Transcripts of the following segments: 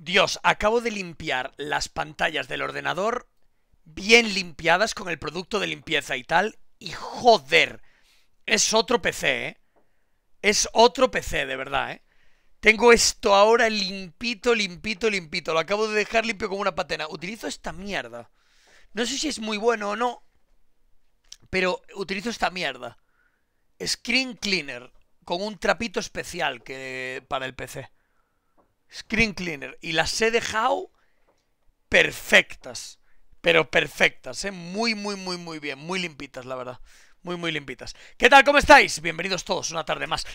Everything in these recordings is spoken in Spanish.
Dios, acabo de limpiar las pantallas del ordenador bien limpiadas con el producto de limpieza y tal. Y joder, es otro PC, ¿eh? Es otro PC, de verdad, ¿eh? Tengo esto ahora limpito, limpito, limpito. Lo acabo de dejar limpio como una patena. Utilizo esta mierda. No sé si es muy bueno o no, pero utilizo esta mierda. Screen Cleaner, con un trapito especial que para el PC. Screen Cleaner. Y las he dejado perfectas. Pero perfectas, ¿eh? Muy, muy, muy, muy bien. Muy limpitas, la verdad. Muy, muy limpitas. ¿Qué tal? ¿Cómo estáis? Bienvenidos todos una tarde más.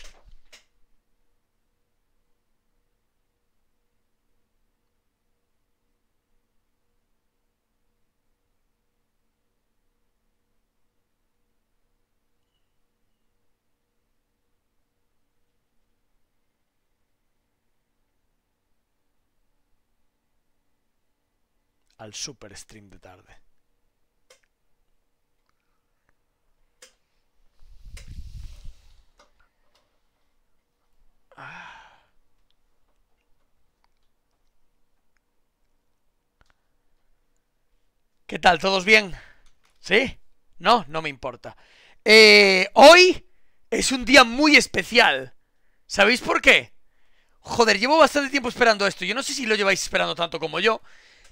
al super stream de tarde. Ah. ¿Qué tal? ¿Todos bien? ¿Sí? No, no me importa. Eh, hoy es un día muy especial. ¿Sabéis por qué? Joder, llevo bastante tiempo esperando esto. Yo no sé si lo lleváis esperando tanto como yo.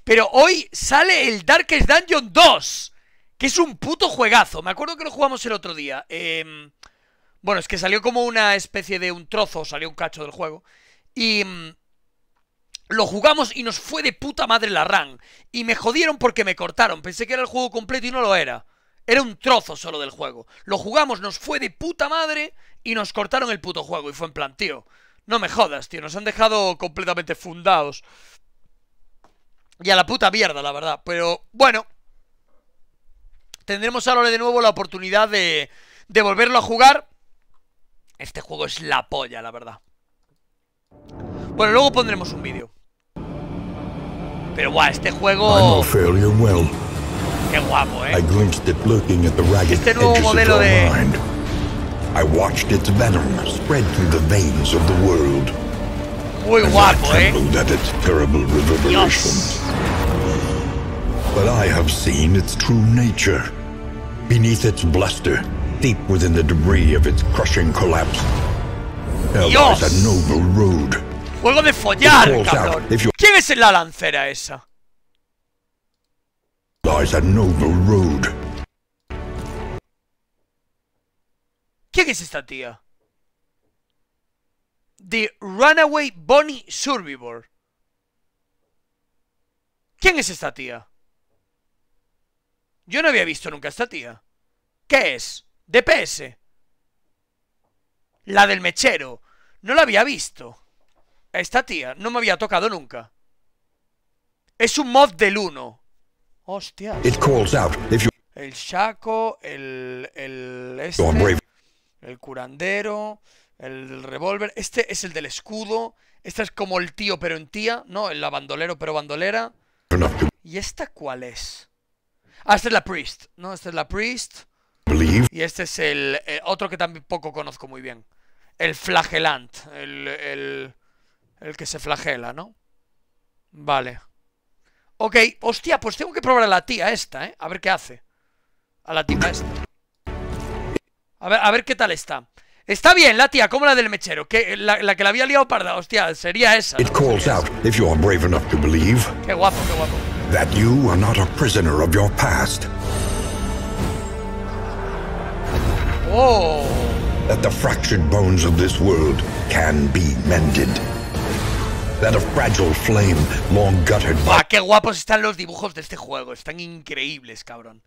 Pero hoy sale el Darkest Dungeon 2, que es un puto juegazo. Me acuerdo que lo jugamos el otro día. Em, bueno, es que salió como una especie de un trozo, salió un cacho del juego. Y em, lo jugamos y nos fue de puta madre la RAM. Y me jodieron porque me cortaron. Pensé que era el juego completo y no lo era. Era un trozo solo del juego. Lo jugamos, nos fue de puta madre y nos cortaron el puto juego. Y fue en plan, tío, no me jodas, tío, nos han dejado completamente fundados. Y a la puta mierda, la verdad. Pero bueno, tendremos ahora de nuevo la oportunidad de, de volverlo a jugar. Este juego es la polla, la verdad. Bueno, luego pondremos un vídeo. Pero guau, este juego... Qué guapo, eh. Este nuevo modelo de... boy, what boy? Trembled at its terrible reverberations. Yes. But I have seen its true nature. Beneath its bluster, deep within the debris of its crushing collapse, there lies a noble road. Juego de follar, cabrón. ¿Quién es la lancera esa? Lies a noble road. ¿Quién es esta tía? The Runaway Bonnie Survivor. ¿Quién es esta tía? Yo no había visto nunca a esta tía. ¿Qué es? DPS. La del mechero. No la había visto. Esta tía no me había tocado nunca. Es un mod del 1. Hostia. El Shaco, el... el este, el curandero... El revólver. Este es el del escudo. Esta es como el tío pero en tía. No, el bandolero pero bandolera. ¿Y esta cuál es? Ah, esta es la Priest. No, esta es la Priest. Y este es el, eh, otro que tampoco conozco muy bien. El flagelant. El, el, el que se flagela, ¿no? Vale. Ok, hostia, pues tengo que probar a la tía esta, ¿eh? A ver qué hace. A la tía esta. A ver, a ver qué tal está. Está bien, la tía, como la del mechero, que eh, la, la, que la había liado parda, hostia, sería esa. It calls out if you are brave enough to believe. Qué guapo, qué guapo. That you are not a prisoner of your past. Oh. That the fractured bones of this world can be mended. That a fragile flame long guttered by... Ah, qué guapos están los dibujos de este juego, están increíbles, cabrón.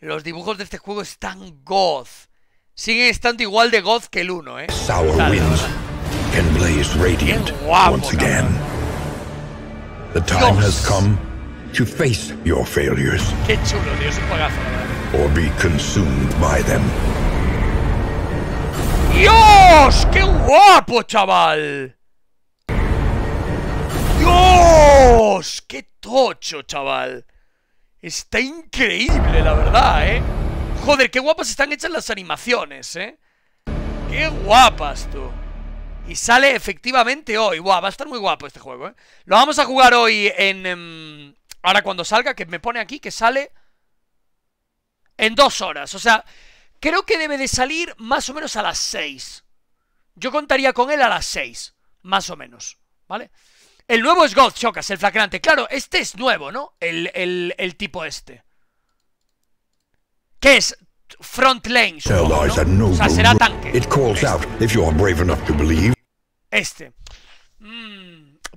Los dibujos de este juego están goth siguen estando igual de goth que el 1, ¿eh? Sour winds can blaze radiant guapo, once again. The time Dios. has come to face your failures. Qué chulo, Dios, es un pagazo. Or be consumed by them. ¡Dios! ¡Qué guapo, chaval! ¡Dios! ¡Qué tocho, chaval! Está increíble, la verdad, ¿eh? Joder, qué guapas están hechas las animaciones, ¿eh? Qué guapas, tú. Y sale efectivamente hoy. Buah, va a estar muy guapo este juego, ¿eh? Lo vamos a jugar hoy en... Em, ahora cuando salga, que me pone aquí que sale... En dos horas. O sea, creo que debe de salir más o menos a las seis. Yo contaría con él a las seis. Más o menos. ¿Vale? El nuevo es God Chocas, el flagrante. Claro, este es nuevo, ¿no? El, el, el tipo este. ¿Qué es front lane? O sea, será tanque. Este.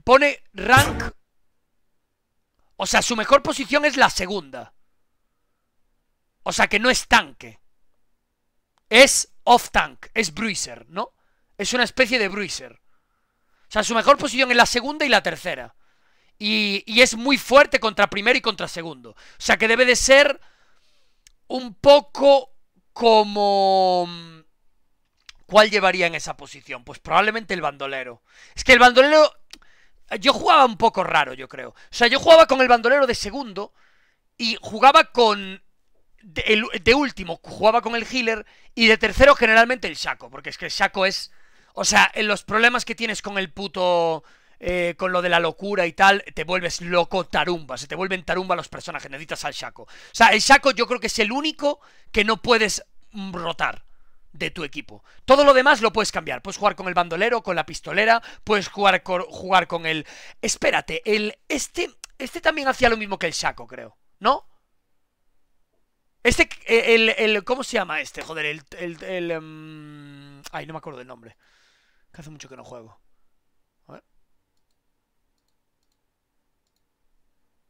pone rank... O sea, su mejor posición es la segunda. O sea, que no es tanque. Es off-tank, es bruiser, ¿no? Es una especie de bruiser. O sea, su mejor posición es la segunda y la tercera. Y, y, es muy fuerte contra primero y contra segundo. O sea, que debe de ser un poco como... Mm, ¿Cuál llevaría en esa posición? Pues probablemente el bandolero. Es que el bandolero... Yo jugaba un poco raro, yo creo. O sea, yo jugaba con el bandolero de segundo y jugaba con... De, de último, jugaba con el healer y de tercero generalmente el Shaco, porque es que el saco es... O sea, en los problemas que tienes con el puto... Eh, con lo de la locura y tal, te vuelves loco tarumba, se te vuelven tarumba los personajes, necesitas al Shaco. O sea, el Shaco yo creo que es el único que no puedes mm, rotar de tu equipo. Todo lo demás lo puedes cambiar. Puedes jugar con el bandolero, con la pistolera, puedes jugar, con, jugar con el... Espérate, el... Este, este también hacía lo mismo que el Shaco, creo. ¿No? Este, eh, el, el, ¿Cómo se llama este? Joder, el... el, em, Ay, no me acuerdo del nombre. hace mucho que no juego.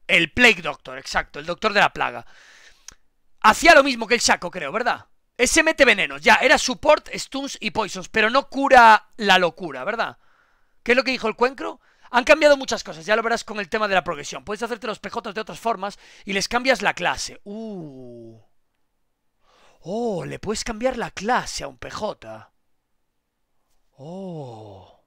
El Plague Doctor, exacto, el Doctor de la Plaga. Hacía lo mismo que el Shaco, creo, ¿verdad? Ese mete venenos, ya, era support, stuns y poisons, pero no cura la locura, ¿verdad? ¿Qué es lo que dijo el Cuencro? Han cambiado muchas cosas, ya lo verás con el tema de la progresión. Puedes hacerte los PJ de otras formas y les cambias la clase. Uh. Oh, le puedes cambiar la clase a un PJ. Oh.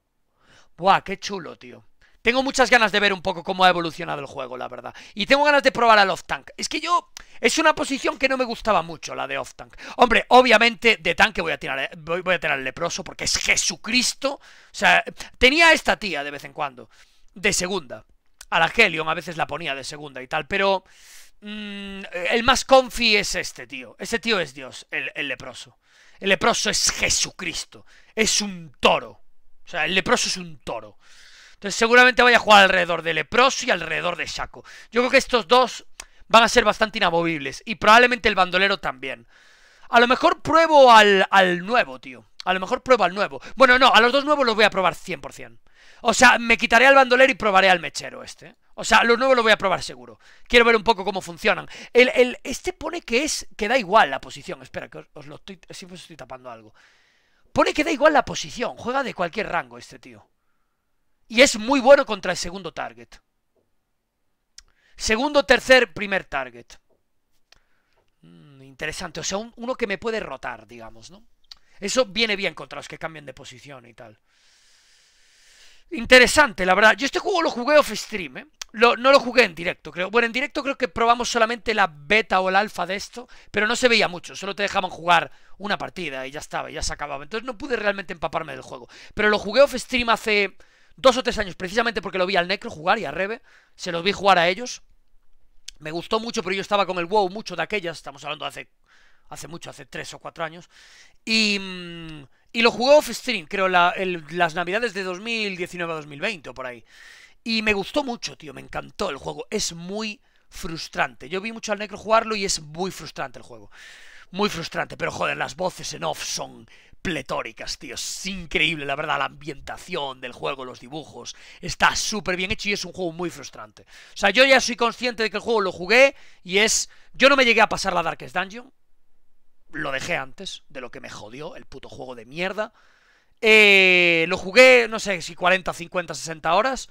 Buah, qué chulo, tío. Tengo muchas ganas de ver un poco cómo ha evolucionado el juego, la verdad. Y tengo ganas de probar al off-tank. Es que yo... Es una posición que no me gustaba mucho, la de off-tank. Hombre, obviamente de tanque voy a, tirar, eh, voy, a tirar el leproso porque es Jesucristo. O sea, tenía esta tía de vez en cuando. De segunda. A la Helion a veces la ponía de segunda y tal, pero... Mm, el más confi es este tío. Este tío es Dios, el, el leproso. El leproso es Jesucristo. Es un toro. O sea, el leproso es un toro. Entonces seguramente vaya a jugar alrededor de Lepros y alrededor de Shaco. Yo creo que estos dos van a ser bastante inamovibles. Y probablemente el bandolero también. A lo mejor pruebo al, nuevo, tío. A lo mejor pruebo al nuevo. Bueno, no, a los dos nuevos los voy a probar 100%. O sea, me quitaré al bandolero y probaré al mechero este. ¿eh? O sea, los nuevos los voy a probar seguro. Quiero ver un poco cómo funcionan. El, este pone que es que da igual la posición. Espera, que os, lo estoy... estoy tapando algo. Pone que da igual la posición. Juega de cualquier rango este tío. Y es muy bueno contra el segundo target. Segundo, tercer, primer target. Mm, interesante. O sea, uno que me puede rotar, digamos, ¿no? Eso viene bien contra los que cambian de posición y tal. Interesante, la verdad. Yo este juego lo jugué off-stream, ¿eh? no lo jugué en directo, creo. Bueno, en directo creo que probamos solamente la beta o el alfa de esto, pero no se veía mucho, solo te dejaban jugar una partida y ya estaba, ya se acababa. Entonces no pude realmente empaparme del juego. Pero lo jugué off-stream hace dos o tres años, precisamente porque lo vi al Necro jugar y a Rebe, se los vi jugar a ellos. Me gustó mucho, pero yo estaba con el WoW mucho de aquellas, estamos hablando de hace, hace mucho, hace tres o cuatro años. Y, mm, y lo jugué off-stream, creo, la, las navidades de 2019 a 2020 o por ahí. Y me gustó mucho, tío, me encantó el juego. Es muy frustrante. Yo vi mucho al Necro jugarlo y es muy frustrante el juego. Muy frustrante, pero joder, las voces en off son pletóricas, tío. Es increíble, la verdad, la ambientación del juego, los dibujos. Está súper bien hecho y es un juego muy frustrante. O sea, yo ya soy consciente de que el juego lo jugué y es... Yo no me llegué a pasar la Darkest Dungeon. Lo dejé antes de lo que me jodió el puto juego de mierda. Eh, lo jugué, no sé si 40, 50, 60 horas.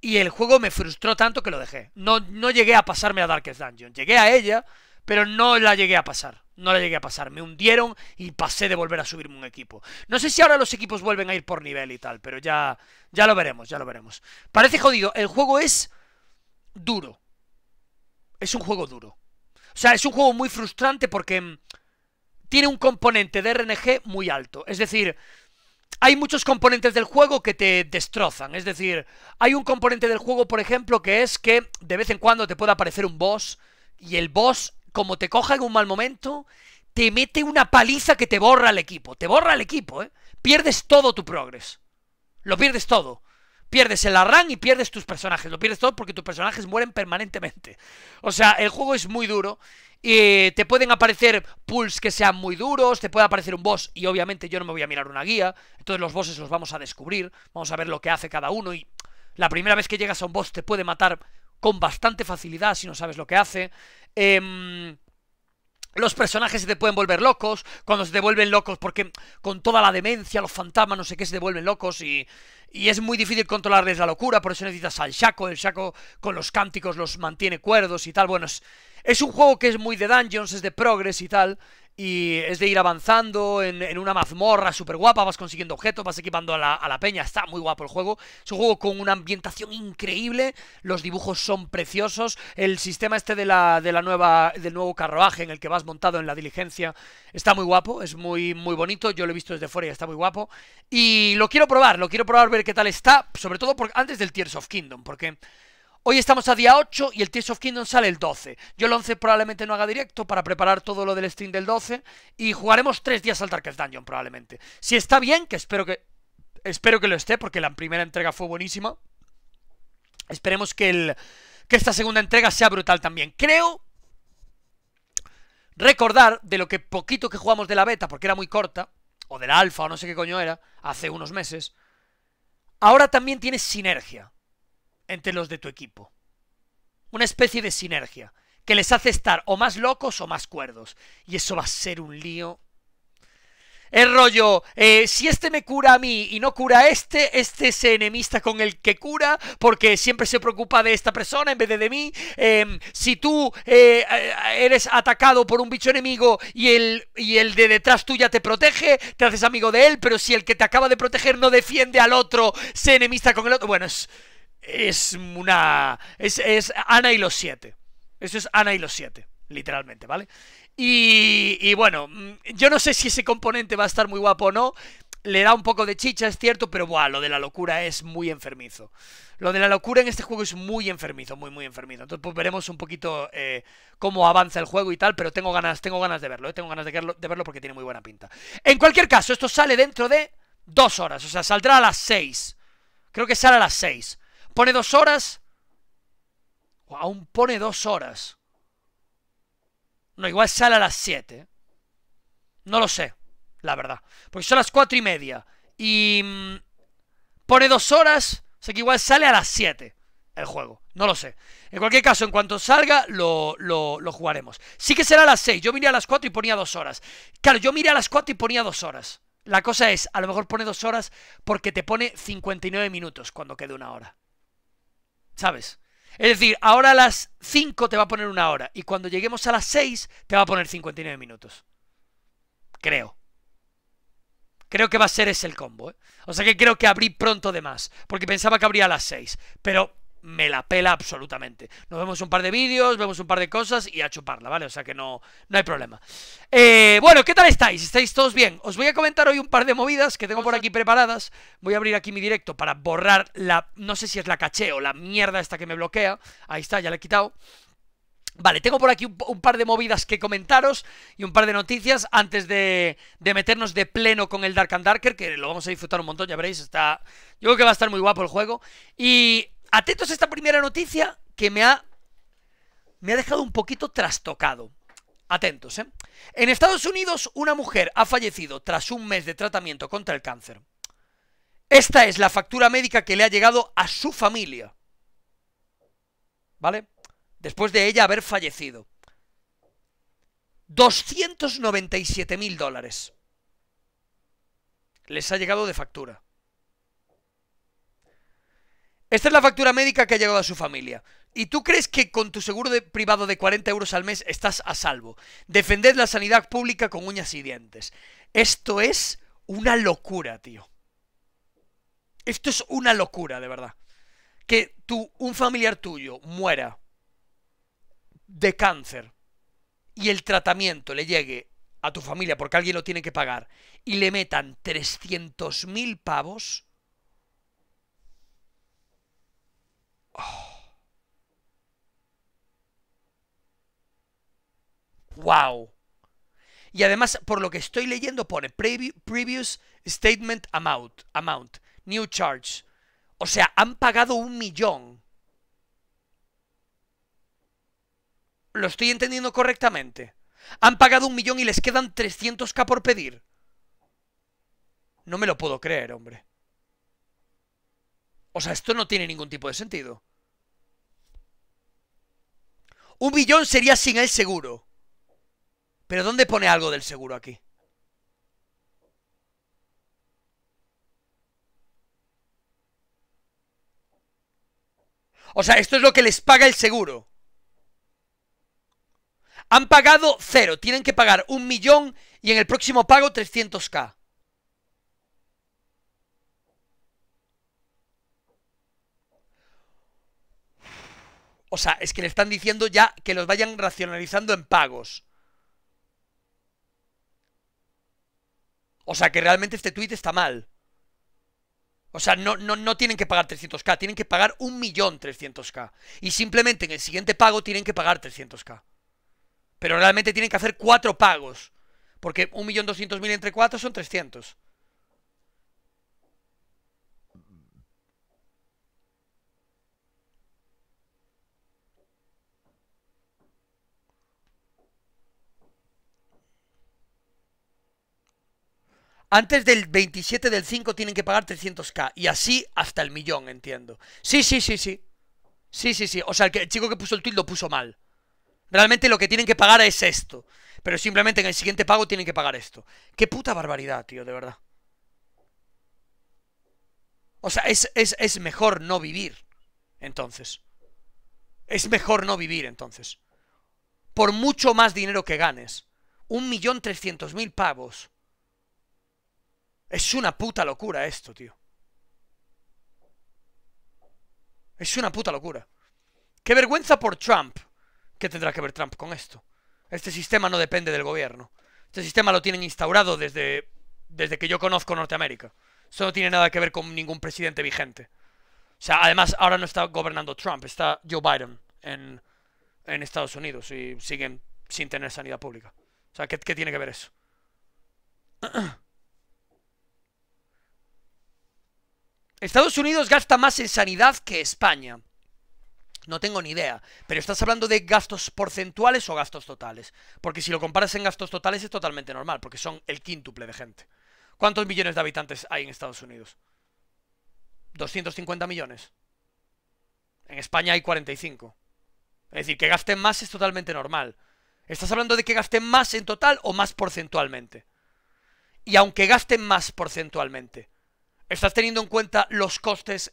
Y el juego me frustró tanto que lo dejé. No, no llegué a pasarme a Darkest Dungeon. Llegué a ella, pero no la llegué a pasar no la llegué a pasar, me hundieron y pasé de volver a subirme un equipo. No sé si ahora los equipos vuelven a ir por nivel y tal, pero ya, ya lo veremos, ya lo veremos. Parece jodido, el juego es duro. Es un juego duro. O sea, es un juego muy frustrante porque mm, tiene un componente de RNG muy alto. Es decir, hay muchos componentes del juego que te destrozan. Es decir, hay un componente del juego, por ejemplo, que es que de vez en cuando te puede aparecer un boss y el boss como te coja en un mal momento, te mete una paliza que te borra el equipo. Te borra el equipo, ¿eh? Pierdes todo tu progres. Lo pierdes todo. Pierdes el arran y pierdes tus personajes. Lo pierdes todo porque tus personajes mueren permanentemente. O sea, el juego es muy duro. Y... te pueden aparecer pulls que sean muy duros, te puede aparecer un boss y obviamente yo no me voy a mirar una guía, entonces los bosses los vamos a descubrir, vamos a ver lo que hace cada uno y la primera vez que llegas a un boss te puede matar con bastante facilidad si no sabes lo que hace. Em, los personajes se te pueden volver locos, cuando se devuelven locos, porque con toda la demencia, los fantasmas, no sé qué, se devuelven locos y, y es muy difícil controlarles la locura, por eso necesitas al Shaco, el Shaco con los cánticos los mantiene cuerdos y tal, bueno, es, es un juego que es muy de dungeons, es de progress y tal, y es de ir avanzando en, una mazmorra súper guapa, vas consiguiendo objetos, vas equipando a la, peña, está muy guapo el juego. Es un juego con una ambientación increíble, los dibujos son preciosos, el sistema este de la, de la nueva, del nuevo carruaje en el que vas montado en la diligencia está muy guapo, es muy, muy bonito, yo lo he visto desde fuera y está muy guapo. Y lo quiero probar, lo quiero probar, ver qué tal está, sobre todo antes del Tears of Kingdom, porque... Hoy estamos a día 8 y el Tears of Kingdom sale el 12. Yo el 11 probablemente no haga directo para preparar todo lo del stream del 12 y jugaremos 3 días al Darkest Dungeon probablemente. Si está bien, que espero que espero que lo esté porque la primera entrega fue buenísima. Esperemos que el que esta segunda entrega sea brutal también. Creo recordar de lo que poquito que jugamos de la beta porque era muy corta o de la alfa o no sé qué coño era hace unos meses. Ahora también tiene sinergia entre los de tu equipo. Una especie de sinergia que les hace estar o más locos o más cuerdos. Y eso va a ser un lío. El rollo, eh, si este me cura a mí y no cura a este, este se enemista con el que cura, porque siempre se preocupa de esta persona en vez de de mí. Em, si tú eh, eh, eres atacado por un bicho enemigo y el, y el de detrás tuya te protege, te haces amigo de él, pero si el que te acaba de proteger no defiende al otro, se enemista con el otro. Bueno, es es una. Es, Ana y los siete. Eso es Ana y los siete, literalmente, ¿vale? Y, y bueno, mm, yo no sé si ese componente va a estar muy guapo o no. Le da un poco de chicha, es cierto, pero buah, lo de la locura es muy enfermizo. Lo de la locura en este juego es muy enfermizo, muy, muy enfermizo. Entonces, pues veremos un poquito eh, cómo avanza el juego y tal, pero tengo ganas, tengo ganas de verlo, eh, tengo ganas de verlo, de verlo porque tiene muy buena pinta. En cualquier caso, esto sale dentro de dos horas, o sea, saldrá a las seis. Creo que sale a las seis. ¿Pone dos horas? O aún pone dos horas. No, igual sale a las 7. No lo sé, la verdad. Porque son las cuatro y media. Y mm, pone dos horas, o sea que igual sale a las 7 el juego. No lo sé. En cualquier caso, en cuanto salga, lo, lo, jugaremos. Sí que será a las seis. Yo miré a las cuatro y ponía dos horas. Claro, yo miré a las cuatro y ponía dos horas. La cosa es, a lo mejor pone dos horas porque te pone 59 minutos cuando quede una hora. ¿sabes? Es decir, ahora a las 5 te va a poner una hora y cuando lleguemos a las 6 te va a poner 59 minutos. Creo. Creo que va a ser ese el combo. ¿eh? O sea que creo que abrí pronto de más, porque pensaba que abría a las 6, pero me la pela absolutamente. Nos vemos un par de vídeos, vemos un par de cosas y a chuparla, ¿vale? O sea que no, no hay problema. Eh, bueno, ¿qué tal estáis? ¿Estáis todos bien? Os voy a comentar hoy un par de movidas que tengo por aquí preparadas. Voy a abrir aquí mi directo para borrar la... No sé si es la caché o la mierda esta que me bloquea. Ahí está, ya la he quitado. Vale, tengo por aquí un, par de movidas que comentaros y un par de noticias antes de, de, meternos de pleno con el Dark and Darker, que lo vamos a disfrutar un montón, ya veréis, está... Yo creo que va a estar muy guapo el juego. Y atentos a esta primera noticia que me ha, me ha dejado un poquito trastocado. Atentos, ¿eh? En Estados Unidos, una mujer ha fallecido tras un mes de tratamiento contra el cáncer. Esta es la factura médica que le ha llegado a su familia. ¿Vale? Después de ella haber fallecido. 297 mil dólares. Les ha llegado de factura. Esta es la factura médica que ha llegado a su familia. ¿Y tú crees que con tu seguro privado de 40 euros al mes estás a salvo? Defended la sanidad pública con uñas y dientes. Esto es una locura, tío. Esto es una locura, de verdad. Que un familiar tuyo muera de cáncer y el tratamiento le llegue a tu familia porque alguien lo tiene que pagar y le metan 300.000 pavos Oh. ¡Wow! Y además, por lo que estoy leyendo, pone Previous Statement amount, amount, New Charge. O sea, han pagado un millón. ¿Lo estoy entendiendo correctamente? Han pagado un millón y les quedan 300k por pedir. No me lo puedo creer, hombre. O sea, esto no tiene ningún tipo de sentido. Un billón sería sin el seguro. Pero ¿dónde pone algo del seguro aquí? O sea, esto es lo que les paga el seguro. Han pagado cero, tienen que pagar un millón y en el próximo pago 300k. O sea, es que le están diciendo ya que los vayan racionalizando en pagos. O sea, que realmente este tweet está mal. O sea, no, no, tienen que pagar 300k, tienen que pagar 1.300k. Y simplemente en el siguiente pago tienen que pagar 300k. Pero realmente tienen que hacer cuatro pagos. Porque 1.200.000 entre cuatro son 300. Antes del 27 del 5 tienen que pagar 300k. Y así hasta el millón, entiendo. Sí, sí, sí, sí. Sí, sí, sí. O sea, el, que, chico que puso el tweet lo puso mal. Realmente lo que tienen que pagar es esto. Pero simplemente en el siguiente pago tienen que pagar esto. Qué puta barbaridad, tío, de verdad. O sea, es, es, es mejor no vivir. Entonces. Es mejor no vivir, entonces. Por mucho más dinero que ganes. Un millón trescientos mil pavos es una puta locura esto, tío. Es una puta locura. Qué vergüenza por Trump. ¿Qué tendrá que ver Trump con esto? Este sistema no depende del gobierno. Este sistema lo tienen instaurado desde, desde que yo conozco Norteamérica. Esto no tiene nada que ver con ningún presidente vigente. O sea, además ahora no está gobernando Trump, está Joe Biden en, en Estados Unidos y siguen sin tener sanidad pública. O sea, ¿qué, qué tiene que ver eso? Estados Unidos gasta más en sanidad que España. No tengo ni idea. Pero estás hablando de gastos porcentuales o gastos totales. Porque si lo comparas en gastos totales es totalmente normal, porque son el quíntuple de gente. ¿Cuántos millones de habitantes hay en Estados Unidos? 250 millones. En España hay 45. Es decir, que gasten más es totalmente normal. Estás hablando de que gasten más en total o más porcentualmente. Y aunque gasten más porcentualmente, ¿Estás teniendo en cuenta los costes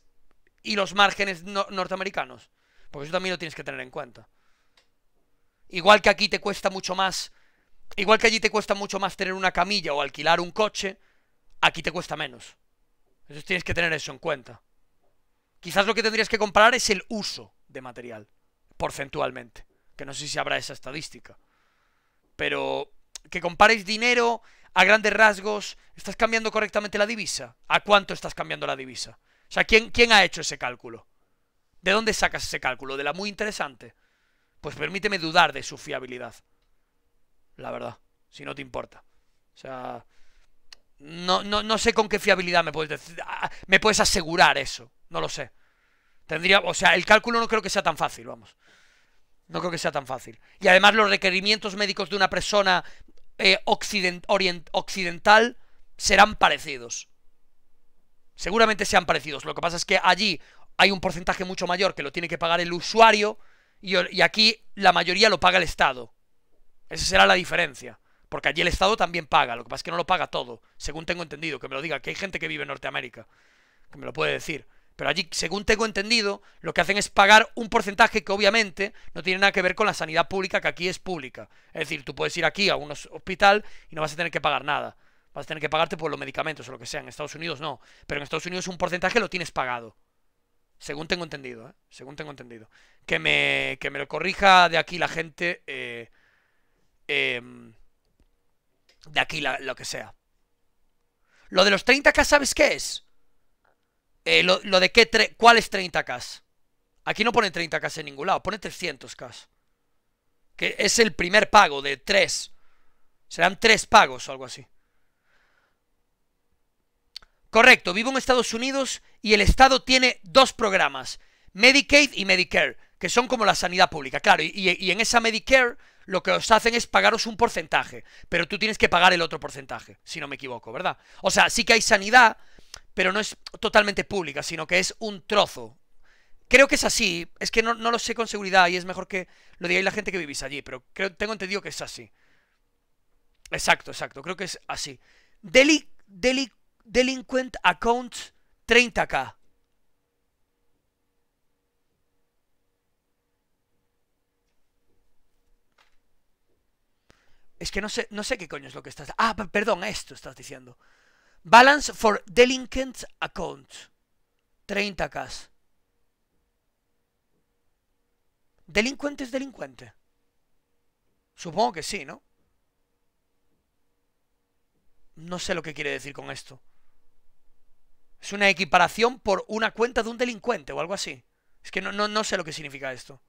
y los márgenes norteamericanos? Porque eso también lo tienes que tener en cuenta. Igual que aquí te cuesta mucho más, igual que allí te cuesta mucho más tener una camilla o alquilar un coche, aquí te cuesta menos. Entonces tienes que tener eso en cuenta. Quizás lo que tendrías que comparar es el uso de material, porcentualmente. Que no sé si habrá esa estadística. Pero que compares dinero a grandes rasgos, ¿estás cambiando correctamente la divisa? ¿A cuánto estás cambiando la divisa? O sea, ¿quién, ha hecho ese cálculo? ¿De dónde sacas ese cálculo? ¿De la muy interesante? Pues permíteme dudar de su fiabilidad. La verdad, si no te importa. O sea, no, no, no sé con qué fiabilidad me puedes ah, ah, me puedes asegurar eso. No lo sé. Tendría, o sea, el cálculo no creo que sea tan fácil, vamos. No creo que sea tan fácil. Y además los requerimientos médicos de una persona eh, occidental serán parecidos. Seguramente sean parecidos. Lo que pasa es que allí hay un porcentaje mucho mayor que lo tiene que pagar el usuario y, y aquí la mayoría lo paga el Estado. Esa será la diferencia. Porque allí el Estado también paga, lo que pasa es que no lo paga todo, según tengo entendido, que me lo diga, que hay gente que vive en Norteamérica, que me lo puede decir. Pero allí, según tengo entendido, lo que hacen es pagar un porcentaje que obviamente no tiene nada que ver con la sanidad pública, que aquí es pública. Es decir, tú puedes ir aquí a un hospital y no vas a tener que pagar nada. Vas a tener que pagarte por los medicamentos o lo que sea. En Estados Unidos no. Pero en Estados Unidos un porcentaje lo tienes pagado. Según tengo entendido, ¿eh? Según tengo entendido. Que me, que me lo corrija de aquí la gente. Eh, em, de aquí lo que sea. Lo de los 30k, ¿sabes qué es? Eh, lo, de qué, tre ¿cuál es 30K? Aquí no pone 30K en ningún lado, pone 300K. Que es el primer pago de 3. Serán 3 pagos o algo así. Correcto, vivo en Estados Unidos y el Estado tiene dos programas, Medicaid y Medicare, que son como la sanidad pública. Claro, y, y en esa Medicare lo que os hacen es pagaros un porcentaje, pero tú tienes que pagar el otro porcentaje, si no me equivoco, ¿verdad? O sea, sí que hay sanidad, pero no es totalmente pública, sino que es un trozo. Creo que es así, es que no, lo sé con seguridad y es mejor que lo digáis la gente que vivís allí, pero creo, tengo entendido que es así. Exacto, exacto, creo que es así. Deli, delinquent account 30k. Es que no sé, no sé qué coño es lo que estás... Ah, perdón, esto estás diciendo. Balance for delinquent account. 30k. Delincuente es delincuente. Supongo que sí, ¿no? No sé lo que quiere decir con esto. Es una equiparación por una cuenta de un delincuente o algo así. Es que no, no, no sé lo que significa esto.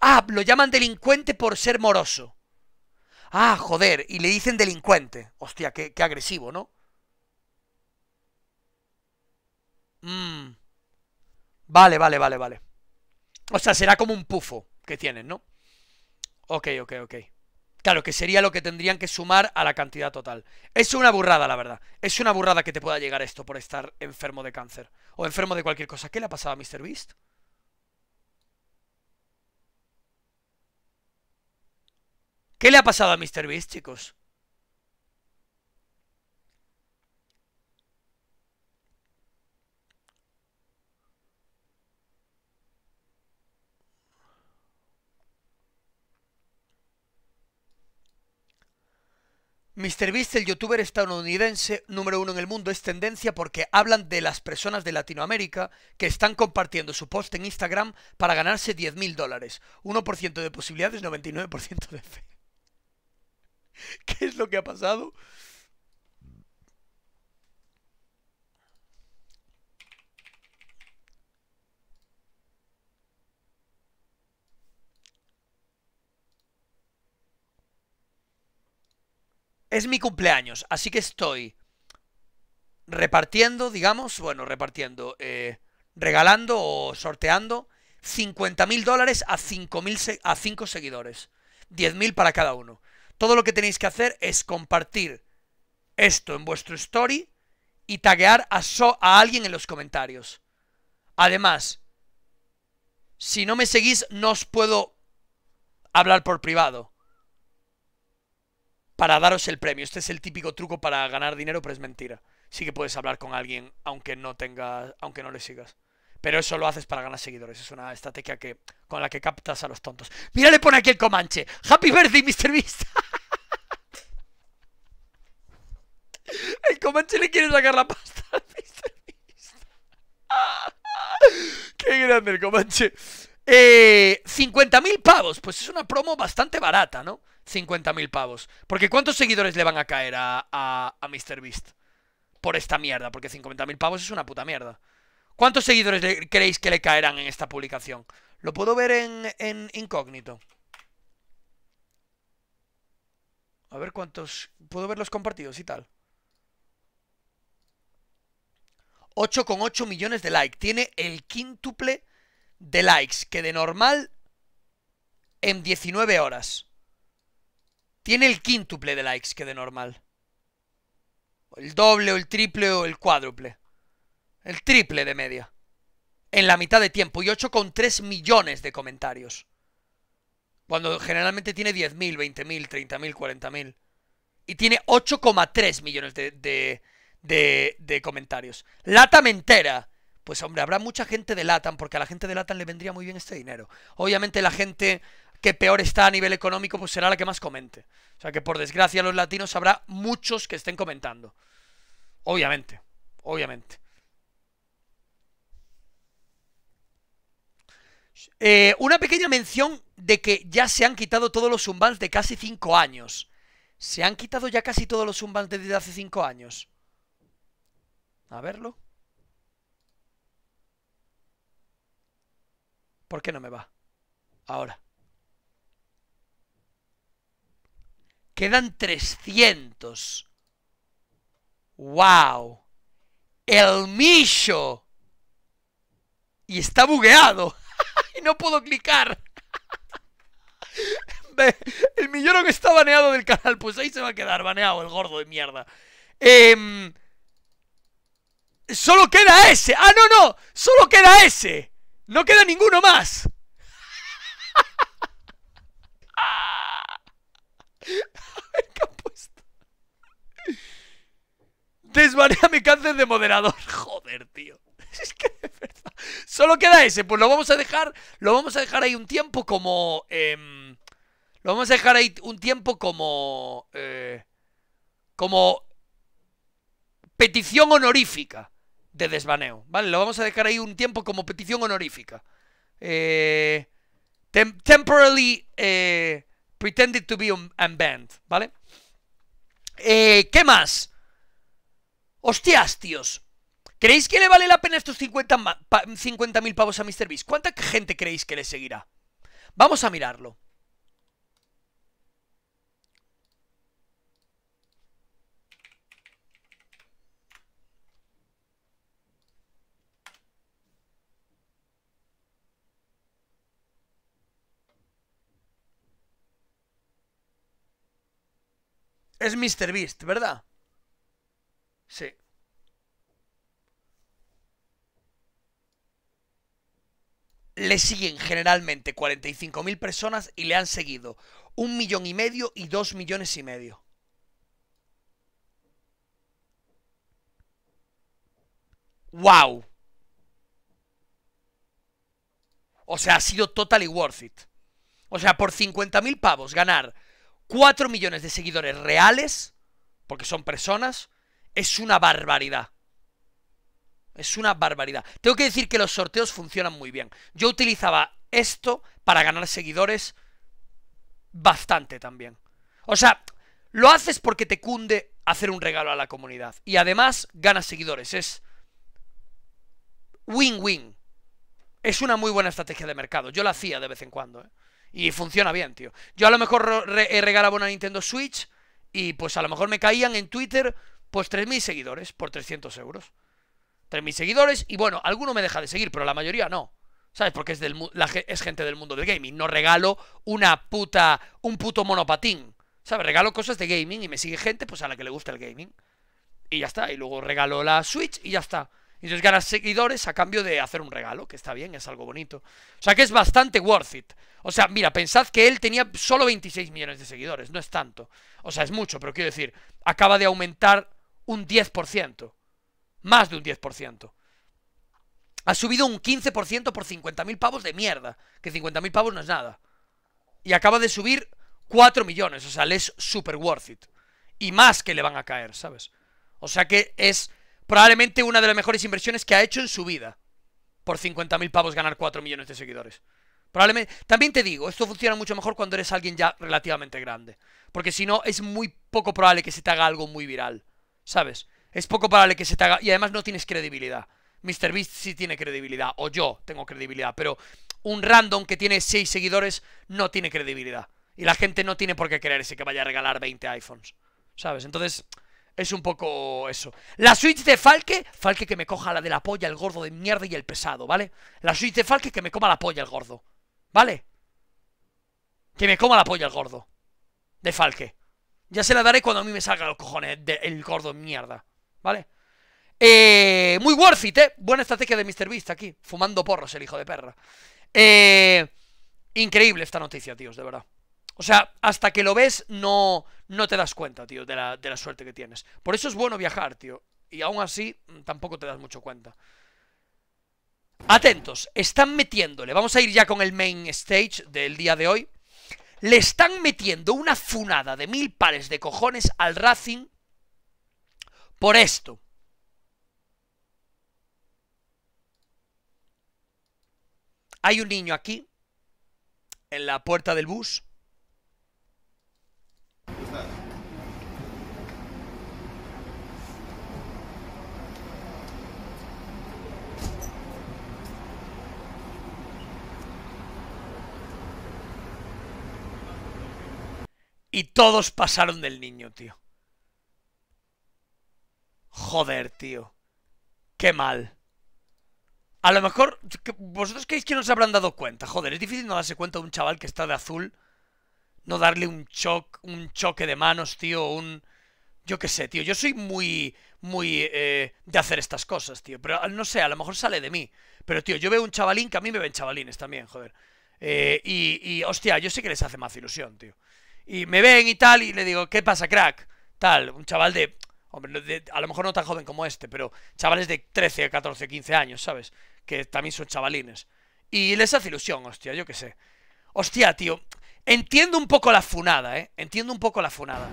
Ah, lo llaman delincuente por ser moroso. Ah, joder, y le dicen delincuente. Hostia, qué, agresivo, ¿no? Mm. Vale, vale, vale, vale. O sea, será como un pufo que tienen, ¿no? Ok, ok, ok. Claro, que sería lo que tendrían que sumar a la cantidad total. Es una burrada, la verdad. Es una burrada que te pueda llegar esto por estar enfermo de cáncer. O enfermo de cualquier cosa. ¿Qué le ha pasado a Mr. Beast? ¿Qué le ha pasado a MrBeast, Beast, chicos? MrBeast, el youtuber estadounidense número uno en el mundo, es tendencia porque hablan de las personas de Latinoamérica que están compartiendo su post en Instagram para ganarse 10.000 dólares. 1% de posibilidades, 99% de fe. ¿Qué es lo que ha pasado? Es mi cumpleaños, así que estoy repartiendo, digamos, bueno, repartiendo, eh, regalando o sorteando 50.000 dólares a 5 seguidores. 10.000 para cada uno. Todo lo que tenéis que hacer es compartir esto en vuestro story y taguear a, a alguien en los comentarios. Además, si no me seguís, no os puedo hablar por privado para daros el premio. Este es el típico truco para ganar dinero, pero es mentira. Sí que puedes hablar con alguien aunque no tengas, aunque no le sigas. Pero eso lo haces para ganar seguidores. Es una estrategia que, con la que captas a los tontos. Mira, le pone aquí el Comanche. Happy birthday, Mr. Beast. El Comanche le quiere sacar la pasta al Mr. Beast. Qué grande el Comanche. Eh, 50.000 pavos. Pues es una promo bastante barata, ¿no? 50.000 pavos. Porque ¿cuántos seguidores le van a caer a, a, a Mr. Beast? Por esta mierda. Porque 50.000 pavos es una puta mierda. ¿Cuántos seguidores creéis que le caerán en esta publicación? ¿Lo puedo ver en, en incógnito? A ver cuántos... ¿Puedo ver los compartidos y tal? 8,8 millones de likes. Tiene el quíntuple de likes que de normal en 19 horas. Tiene el quíntuple de likes que de normal. El doble o el triple o el cuádruple. El triple de media. En la mitad de tiempo. Y 8,3 millones de comentarios. Cuando generalmente tiene 10.000, 20.000, 30.000, 40.000. Y tiene 8,3 millones de, de, de, de comentarios. Latam entera. Pues hombre, habrá mucha gente de Latam, porque a la gente de Latam le vendría muy bien este dinero. Obviamente la gente que peor está a nivel económico, pues será la que más comente. O sea que por desgracia los latinos habrá muchos que estén comentando. Obviamente, obviamente. Eh, una pequeña mención de que ya se han quitado todos los zumbans de casi 5 años. Se han quitado ya casi todos los Unbans desde hace 5 años. A verlo. ¿Por qué no me va? Ahora. Quedan 300. ¡Wow! ¡El Micho! Y está bugueado. y no puedo clicar. el millón que está baneado del canal, pues ahí se va a quedar baneado el gordo de mierda. Em, solo queda ese. Ah, no, no. Solo queda ese. No queda ninguno más. Desbanea mi cáncer de moderador. Joder, tío. Solo queda ese. Pues lo vamos a dejar. Lo vamos a dejar ahí un tiempo como. Em, lo vamos a dejar ahí un tiempo como. Eh, como. Petición honorífica de desvaneo. ¿Vale? Lo vamos a dejar ahí un tiempo como petición honorífica. Eh, temporarily eh, pretended to be un unbanned. ¿Vale? Eh, ¿Qué más? Hostias, tíos. ¿Creéis que le vale la pena estos 50 mil pavos a Mr. Beast? ¿Cuánta gente creéis que le seguirá? Vamos a mirarlo. Es Mr. Beast, ¿verdad? Sí. le siguen generalmente 45.000 personas y le han seguido un millón y medio y dos millones y medio. ¡Wow! O sea, ha sido totally worth it. O sea, por 50.000 pavos ganar 4 millones de seguidores reales, porque son personas, es una barbaridad. Es una barbaridad. Tengo que decir que los sorteos funcionan muy bien. Yo utilizaba esto para ganar seguidores bastante también. O sea, lo haces porque te cunde hacer un regalo a la comunidad. Y además ganas seguidores. Es win-win. Es una muy buena estrategia de mercado. Yo la hacía de vez en cuando. ¿eh? Y funciona bien, tío. Yo a lo mejor he regalaba una Nintendo Switch y pues a lo mejor me caían en Twitter pues 3.000 seguidores por 300 euros. 3.000 seguidores y bueno, alguno me deja de seguir, pero la mayoría no. ¿Sabes? Porque es, del, es gente del mundo del gaming. No regalo una puta, un puto monopatín. ¿Sabes? Regalo cosas de gaming y me sigue gente pues a la que le gusta el gaming. Y ya está. Y luego regalo la Switch y ya está. Y entonces ganas seguidores a cambio de hacer un regalo, que está bien, es algo bonito. O sea que es bastante worth it. O sea, mira, pensad que él tenía solo 26 millones de seguidores, no es tanto. O sea, es mucho, pero quiero decir, acaba de aumentar un 10%. Más de un 10%. Ha subido un 15% por 50.000 pavos de mierda. Que 50.000 pavos no es nada. Y acaba de subir 4 millones. O sea, le es super worth it. Y más que le van a caer, ¿sabes? O sea que es probablemente una de las mejores inversiones que ha hecho en su vida. Por 50.000 pavos ganar 4 millones de seguidores. Probablemente. También te digo, esto funciona mucho mejor cuando eres alguien ya relativamente grande. Porque si no, es muy poco probable que se te haga algo muy viral. ¿Sabes? Es poco probable que se te haga. Y además no tienes credibilidad. MrBeast Beast sí tiene credibilidad. O yo tengo credibilidad. Pero un random que tiene 6 seguidores no tiene credibilidad. Y la gente no tiene por qué creerse que vaya a regalar 20 iPhones. ¿Sabes? Entonces. Es un poco eso. La Switch de Falke. Falke que me coja la de la polla, el gordo de mierda y el pesado, ¿vale? La Switch de Falke que me coma la polla, el gordo. ¿Vale? Que me coma la polla, el gordo. De Falke. Ya se la daré cuando a mí me salga los cojones del de, gordo mierda. ¿vale? Eh, muy worth it, ¿eh? Buena estrategia de Mr. Beast aquí, fumando porros el hijo de perra. Eh, increíble esta noticia, tíos, de verdad. O sea, hasta que lo ves no, no te das cuenta, tío, de la, de la suerte que tienes. Por eso es bueno viajar, tío. Y aún así, mm, tampoco te das mucho cuenta. Atentos, están metiéndole, vamos a ir ya con el main stage del día de hoy. Le están metiendo una funada de mil pares de cojones al Racing por esto. Hay un niño aquí, en la puerta del bus. Y todos pasaron del niño, tío. Joder, tío. Qué mal. A lo mejor, ¿vosotros creéis que no se habrán dado cuenta? Joder, es difícil no darse cuenta de un chaval que está de azul. No darle un, choque, un choque de manos, tío, un... Yo qué sé, tío. Yo soy muy, muy eh, de hacer estas cosas, tío. Pero no sé, a lo mejor sale de mí. Pero, tío, yo veo un chavalín que a mí me ven chavalines también, joder. Eh, y, y, hostia, yo sé que les hace más ilusión, tío. Y me ven y tal, y le digo, ¿qué pasa, crack? Tal, un chaval de Hombre, a lo mejor no tan joven como este, pero chavales de 13, 14, 15 años, ¿sabes? Que también son chavalines. Y les hace ilusión, hostia, yo qué sé. Hostia, tío. Entiendo un poco la funada, ¿eh? Entiendo un poco la funada.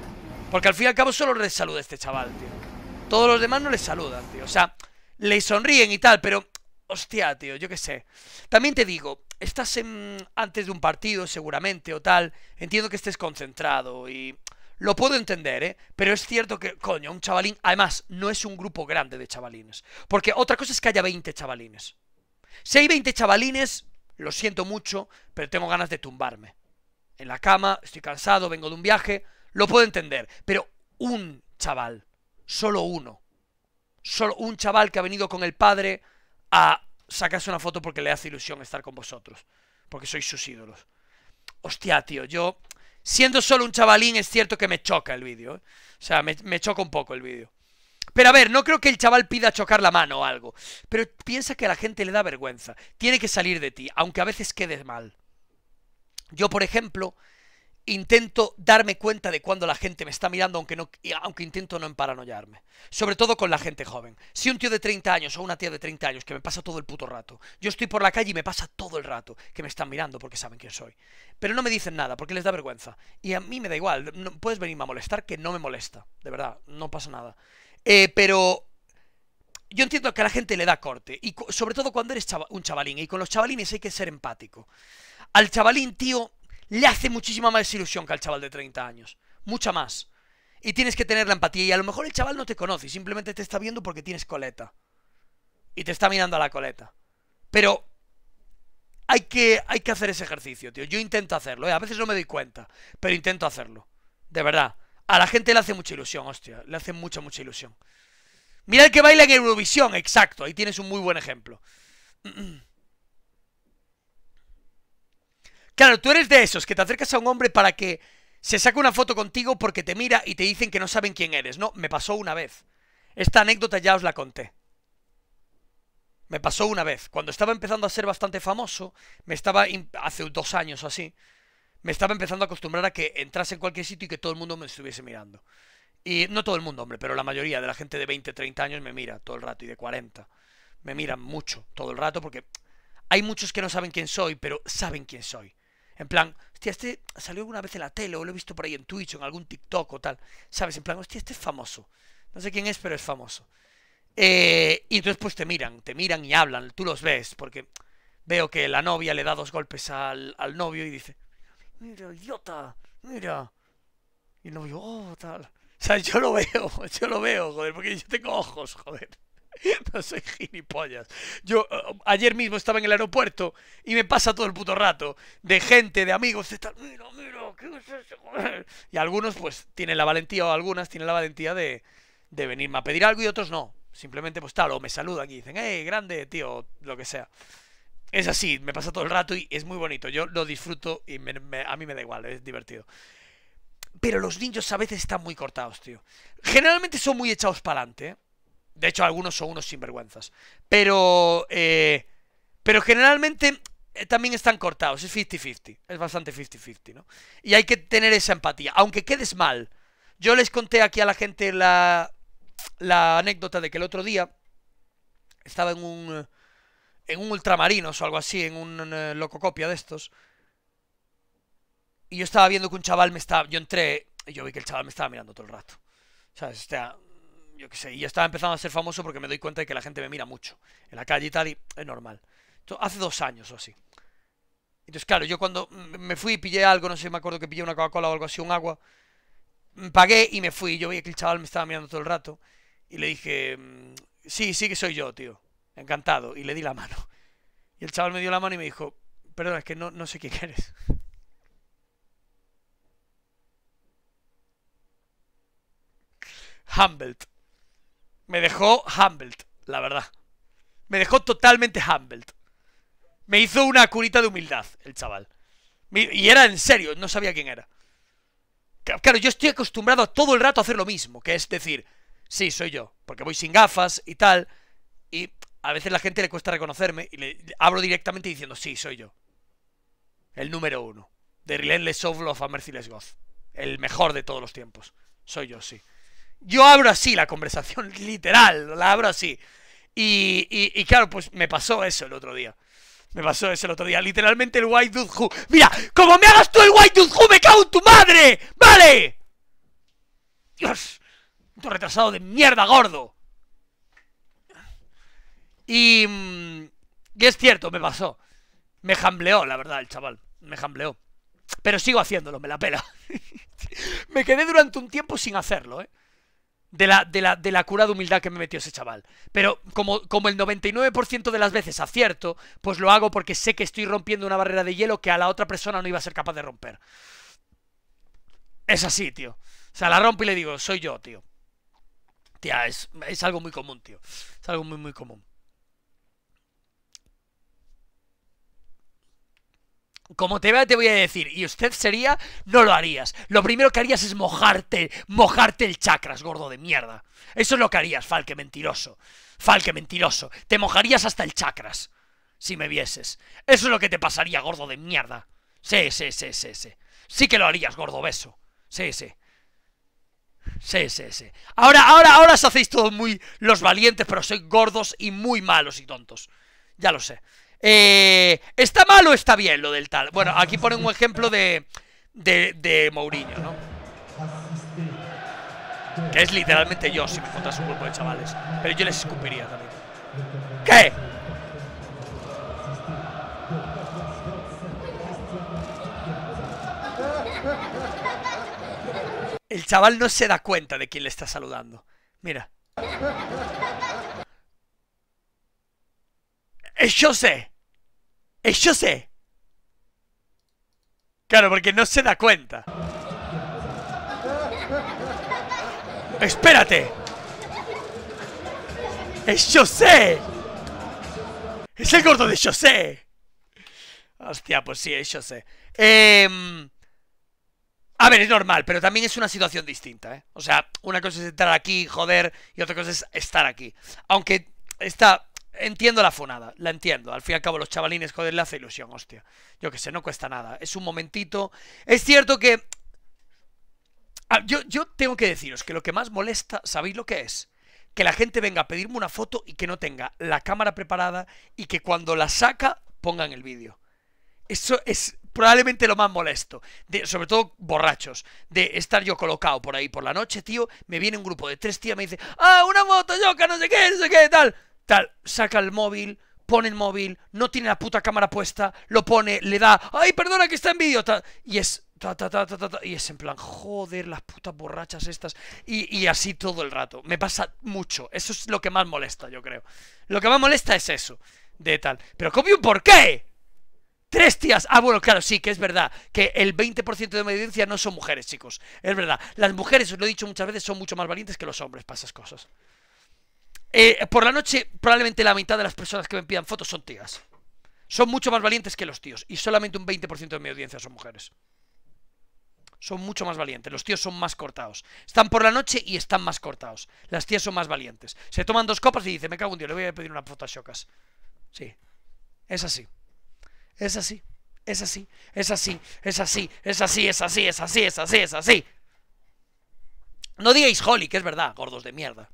Porque al fin y al cabo solo les saluda este chaval, tío. Todos los demás no les saludan, tío. O sea, le sonríen y tal, pero... Hostia, tío, yo qué sé. También te digo, estás antes de un partido, seguramente, o tal. Entiendo que estés concentrado y lo puedo entender, ¿eh? Pero es cierto que, coño, un chavalín... Además, no es un grupo grande de chavalines. Porque otra cosa es que haya 20 chavalines. Si hay 20 chavalines, lo siento mucho, pero tengo ganas de tumbarme. En la cama, estoy cansado, vengo de un viaje, lo puedo entender. Pero un chaval, solo uno. Solo un chaval que ha venido con el padre a sacarse una foto porque le hace ilusión estar con vosotros. Porque sois sus ídolos. Hostia, tío, yo Siendo solo un chavalín, es cierto que me choca el vídeo. ¿eh? O sea, me, choca un poco el vídeo. Pero a ver, no creo que el chaval pida chocar la mano o algo. Pero piensa que a la gente le da vergüenza. Tiene que salir de ti, aunque a veces quede mal. Yo, por ejemplo, intento darme cuenta de cuando la gente me está mirando, aunque, no, aunque intento no emparanoyarme. Sobre todo con la gente joven. Si un tío de 30 años o una tía de 30 años que me pasa todo el puto rato, yo estoy por la calle y me pasa todo el rato que me están mirando porque saben quién soy. Pero no me dicen nada porque les da vergüenza. Y a mí me da igual, no, puedes venirme a molestar que no me molesta. De verdad, no pasa nada. Eh, pero yo entiendo que a la gente le da corte, y sobre todo cuando eres un chavalín, y con los chavalines hay que ser empático. Al chavalín, tío, le hace muchísima más ilusión que al chaval de 30 años. Mucha más. Y tienes que tener la empatía. Y a lo mejor el chaval no te conoce, simplemente te está viendo porque tienes coleta. Y te está mirando a la coleta. Pero hay que, hay que hacer ese ejercicio, tío. Yo intento hacerlo, ¿eh? a veces no me doy cuenta, pero intento hacerlo. De verdad. A la gente le hace mucha ilusión, hostia. Le hace mucha, mucha ilusión. Mira el que baila en Eurovisión, exacto. Ahí tienes un muy buen ejemplo. Claro, tú eres de esos que te acercas a un hombre para que se saque una foto contigo porque te mira y te dicen que no saben quién eres. No, me pasó una vez. Esta anécdota ya os la conté. Me pasó una vez. Cuando estaba empezando a ser bastante famoso, me estaba, hace dos años o así, me estaba empezando a acostumbrar a que entrase en cualquier sitio y que todo el mundo me estuviese mirando. Y no todo el mundo, hombre, pero la mayoría de la gente de 20, 30 años me mira todo el rato y de 40. Me miran mucho todo el rato porque hay muchos que no saben quién soy, pero saben quién soy. En plan, hostia, este salió alguna vez en la tele o lo he visto por ahí en Twitch o en algún TikTok o tal. ¿Sabes? En plan, hostia, este es famoso. No sé quién es, pero es famoso. Eh, y entonces pues te miran, te miran y hablan, tú los ves, porque veo que la novia le da dos golpes al, al novio y dice, mira, idiota, mira. Y el novio, oh, tal. O sea, yo lo veo, yo lo veo, joder, porque yo tengo ojos, joder. No soy gilipollas. Yo eh, ayer mismo estaba en el aeropuerto y me pasa todo el puto rato de gente, de amigos, Y algunos pues tienen la valentía o algunas tienen la valentía de, de venirme a pedir algo y otros no. Simplemente pues tal, o me saludan y dicen, Eh, grande, tío, lo que sea. Es así, me pasa todo el rato y es muy bonito. Yo lo disfruto y a mí me da igual, es divertido. Pero los niños a veces están muy cortados, tío. Generalmente son muy echados para adelante, ¿eh? De hecho, algunos son unos sinvergüenzas. Pero, eh, pero generalmente eh, también están cortados. Es 50-50. Es bastante 50-50, ¿no? Y hay que tener esa empatía. Aunque quedes mal. Yo les conté aquí a la gente la, la anécdota de que el otro día estaba en un en un ultramarinos o algo así, en un eh, lococopia de estos. Y yo estaba viendo que un chaval me estaba. Yo entré y yo vi que el chaval me estaba mirando todo el rato. O sea, yo qué sé, y yo estaba empezando a ser famoso porque me doy cuenta de que la gente me mira mucho en la calle y tal, y es normal. Esto hace dos años o así. Entonces, claro, yo cuando me fui y pillé algo, no sé, me acuerdo que pillé una Coca-Cola o algo así, un agua, pagué y me fui. Yo vi que el chaval me estaba mirando todo el rato y le dije, sí, sí que soy yo, tío, encantado, y le di la mano. Y el chaval me dio la mano y me dijo, perdón es que no, no sé quién eres. Humboldt me dejó humbled, la verdad. Me dejó totalmente humbled. Me hizo una curita de humildad el chaval. Y era en serio, no sabía quién era. Claro, yo estoy acostumbrado a todo el rato a hacer lo mismo, que es decir, sí, soy yo, porque voy sin gafas y tal, y a veces la gente le cuesta reconocerme y le hablo directamente diciendo, sí, soy yo. El número uno. De Relentless Soul of a Merciless Goth. El mejor de todos los tiempos. Soy yo, sí yo abro así la conversación, literal, la abro así. Y, y, claro, pues me pasó eso el otro día. Me pasó eso el otro día. Literalmente el White Dude Who. Mira, como me hagas tú el White Dude Who, me cago en tu madre. ¡Vale! Dios, un retrasado de mierda gordo. Y, mm, y es cierto, me pasó. Me jambleó, la verdad, el chaval. Me jambleó. Pero sigo haciéndolo, me la pela. me quedé durante un tiempo sin hacerlo, ¿eh? de la, de la, de la cura de humildad que me metió ese chaval. Pero como, como el 99% de las veces acierto, pues lo hago porque sé que estoy rompiendo una barrera de hielo que a la otra persona no iba a ser capaz de romper. Es así, tío. O sea, la rompo y le digo, soy yo, tío. Tía, es, es algo muy común, tío. Es algo muy, muy común. como te vea te voy a decir, y usted sería, no lo harías. Lo primero que harías es mojarte, mojarte el chakras, gordo de mierda. Eso es lo que harías, Falque mentiroso. Falque mentiroso. Te mojarías hasta el chakras, si me vieses. Eso es lo que te pasaría, gordo de mierda. Sí, sí, sí, sí, sí. Sí que lo harías, gordo beso. Sí, sí. Sí, sí, sí. Ahora, ahora, ahora os hacéis todos muy los valientes, pero sois gordos y muy malos y tontos. Ya lo sé. Eh, ¿Está mal o está bien lo del tal? Bueno, aquí ponen un ejemplo de, de, de Mourinho, ¿no? Que es literalmente yo si me a un grupo de chavales. Pero yo les escupiría también. ¿Qué? El chaval no se da cuenta de quién le está saludando. Mira. Es eh, José. Es José, Claro, porque no se da cuenta. ¡Espérate! ¡Es José! ¡Es el gordo de José! Hostia, pues sí, es José. Eh, em, a ver, es normal, pero también es una situación distinta, ¿eh? O sea, una cosa es entrar aquí, joder, y otra cosa es estar aquí. Aunque esta Entiendo la fonada, la entiendo. Al fin y al cabo, los chavalines, joder, le hace ilusión, hostia. Yo que sé, no cuesta nada. Es un momentito. Es cierto que. Yo, yo tengo que deciros que lo que más molesta, ¿sabéis lo que es? Que la gente venga a pedirme una foto y que no tenga la cámara preparada y que cuando la saca pongan el vídeo. Eso es probablemente lo más molesto, sobre todo borrachos, de estar yo colocado por ahí por la noche, tío, me viene un grupo de tres tías, me dice, ah, una moto, yo que no sé qué, no sé qué, tal tal, saca el móvil, pone el móvil, no tiene la puta cámara puesta, lo pone, le da, ay, perdona que está en vídeo, y es, ta, ta, ta, ta, y es en plan, joder, las putas borrachas estas, y, así todo el rato, me pasa mucho, eso es lo que más molesta, yo creo, lo que más molesta es eso, de tal, pero copio un por qué, Tres tías. Ah, bueno, claro, sí, que es verdad. Que el 20% de mi audiencia no son mujeres, chicos. Es verdad. Las mujeres, os lo he dicho muchas veces, son mucho más valientes que los hombres para esas cosas por la noche, probablemente la mitad de las personas que me pidan fotos son tías. Son mucho más valientes que los tíos. Y solamente un 20% de mi audiencia son mujeres. Son mucho más valientes. Los tíos son más cortados. Están por la noche y están más cortados. Las tías son más valientes. Se toman dos copas y dicen, me cago en día le voy a pedir una foto a chocas. Sí. Es así. Es así. Es así. Es así. Es así. Es así. Es así. Es así. Es así. Es así. No digáis holly, que es verdad, gordos de mierda.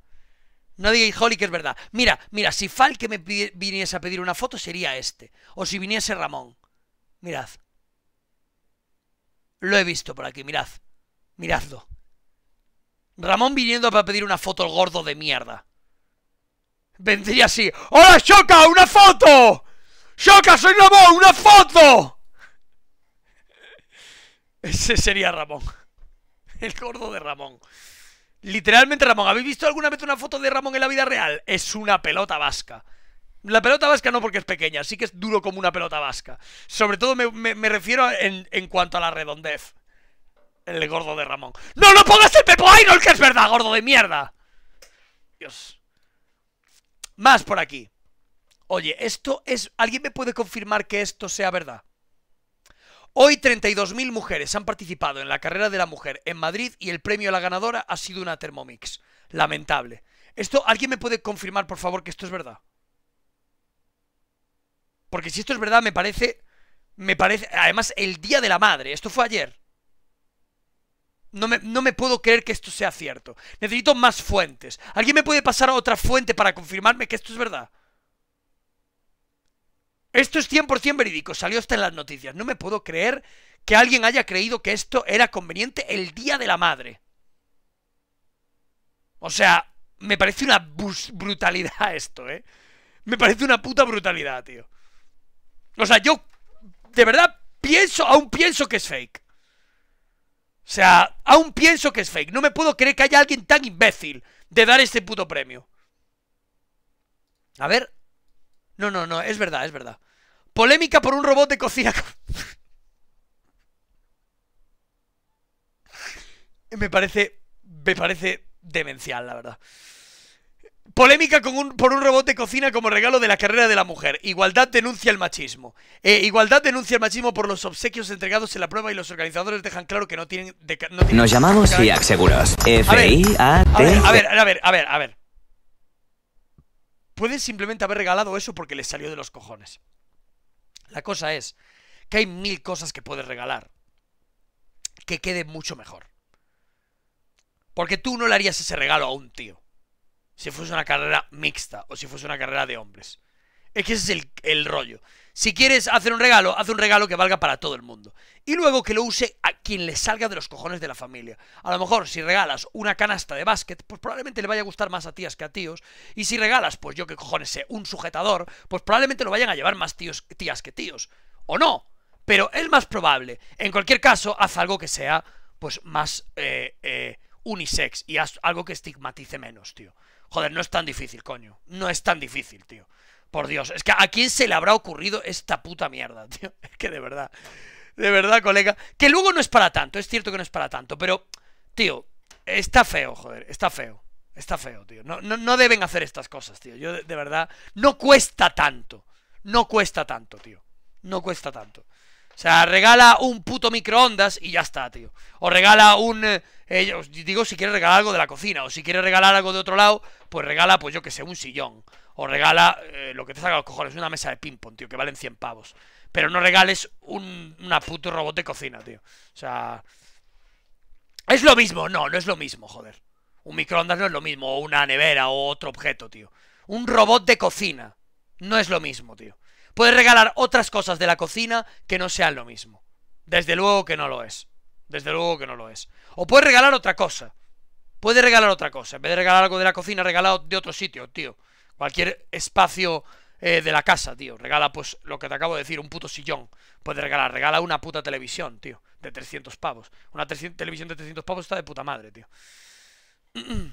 No digáis, Holly, que es verdad. Mira, mira, si que me viniese a pedir una foto sería este. O si viniese Ramón. Mirad. Lo he visto por aquí, mirad. Miradlo. Ramón viniendo para pedir una foto el gordo de mierda. Vendría así. ¡Hola, Choca! ¡Una foto! ¡Choca, soy Ramón! ¡Una foto! Ese sería Ramón. El gordo de Ramón. Literalmente Ramón. ¿Habéis visto alguna vez una foto de Ramón en la vida real? Es una pelota vasca. La pelota vasca no porque es pequeña, sí que es duro como una pelota vasca. Sobre todo me, refiero en, cuanto a la redondez. El gordo de Ramón. ¡No, no pongas el Pepo Ainol, que es verdad, gordo de mierda! Dios. Más por aquí. Oye, esto es... ¿Alguien me puede confirmar que esto sea verdad? Hoy 32.000 mujeres han participado en la carrera de la mujer en Madrid y el premio a la ganadora ha sido una Thermomix. Lamentable. Esto, ¿alguien me puede confirmar, por favor, que esto es verdad? Porque si esto es verdad, me parece. Me parece. Además, el día de la madre. Esto fue ayer. No me, no me puedo creer que esto sea cierto. Necesito más fuentes. ¿Alguien me puede pasar a otra fuente para confirmarme que esto es verdad? Esto es 100% verídico, salió hasta en las noticias. No me puedo creer que alguien haya creído que esto era conveniente el Día de la Madre. O sea, me parece una brutalidad esto, ¿eh? Me parece una puta brutalidad, tío. O sea, yo de verdad pienso, aún pienso que es fake. O sea, aún pienso que es fake. No me puedo creer que haya alguien tan imbécil de dar este puto premio. A ver, no, no, no, es verdad, es verdad. Polémica por un robot de cocina. me parece. Me parece demencial, la verdad. Polémica por un robot de cocina como regalo de la carrera de la mujer. Igualdad denuncia el machismo. Eh, igualdad denuncia el machismo por los obsequios entregados en la prueba y los organizadores dejan claro que no tienen... Nos llamamos FIAC Seguros. F -I -A -T a ver, a ver, a ver, a ver. Puede simplemente haber regalado eso porque le salió de los cojones. La cosa es que hay mil cosas que puedes regalar que quede mucho mejor. Porque tú no le harías ese regalo a un tío. Si fuese una carrera mixta o si fuese una carrera de hombres. Es que ese es el, el rollo. Si quieres hacer un regalo, haz un regalo que valga para todo el mundo. Y luego que lo use a quien le salga de los cojones de la familia. A lo mejor si regalas una canasta de básquet, pues probablemente le vaya a gustar más a tías que a tíos. Y si regalas, pues yo que cojones sé, un sujetador, pues probablemente lo vayan a llevar más tíos, tías que tíos. O no. Pero es más probable. En cualquier caso, haz algo que sea pues más eh, eh, unisex y haz algo que estigmatice menos, tío. Joder, no es tan difícil, coño. No es tan difícil, tío. Por Dios, es que a quién se le habrá ocurrido esta puta mierda, tío. Es que de verdad, de verdad, colega. Que luego no es para tanto, es cierto que no es para tanto, pero, tío, está feo, joder, está feo. Está feo, tío. No, no, deben hacer estas cosas, tío. Yo, de, verdad, no cuesta tanto. No cuesta tanto, tío. No cuesta tanto. O sea, regala un puto microondas y ya está, tío. O regala un... Eh, eh, digo, si quieres regalar algo de la cocina. O si quiere regalar algo de otro lado, pues regala, pues yo que sé, un sillón o regala eh, lo que te saca los cojones, una mesa de ping-pong, tío, que valen 100 pavos. Pero no regales un una puto robot de cocina, tío. O sea... Es lo mismo, no, no es lo mismo, joder. Un microondas no es lo mismo, o una nevera, o otro objeto, tío. Un robot de cocina no es lo mismo, tío. Puedes regalar otras cosas de la cocina que no sean lo mismo. Desde luego que no lo es. Desde luego que no lo es. O puedes regalar otra cosa. Puedes regalar otra cosa. En vez de regalar algo de la cocina, regalado de otro sitio, tío. Cualquier espacio eh, de la casa, tío. Regala, pues, lo que te acabo de decir, un puto sillón. Puedes regalar, regala una puta televisión, tío. De 300 pavos. Una televisión de 300 pavos está de puta madre, tío.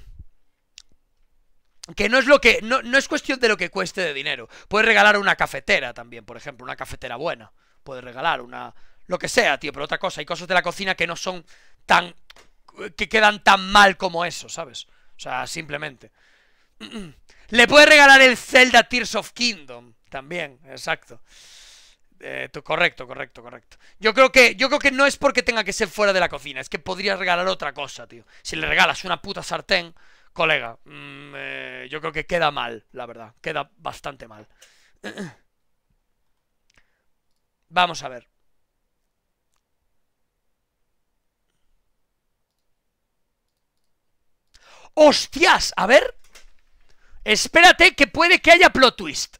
Que no es lo que. No, no, es cuestión de lo que cueste de dinero. Puedes regalar una cafetera también, por ejemplo, una cafetera buena. Puedes regalar una. Lo que sea, tío, pero otra cosa. Hay cosas de la cocina que no son tan. que quedan tan mal como eso, ¿sabes? O sea, simplemente. Le puedes regalar el Zelda Tears of Kingdom. También, exacto. Eh, correcto, correcto, correcto. Yo creo, que, yo creo que no es porque tenga que ser fuera de la cocina, es que podrías regalar otra cosa, tío. Si le regalas una puta sartén, colega, mm, eh, yo creo que queda mal, la verdad. Queda bastante mal. Vamos a ver. ¡Hostias! A ver. Espérate que puede que haya plot twist.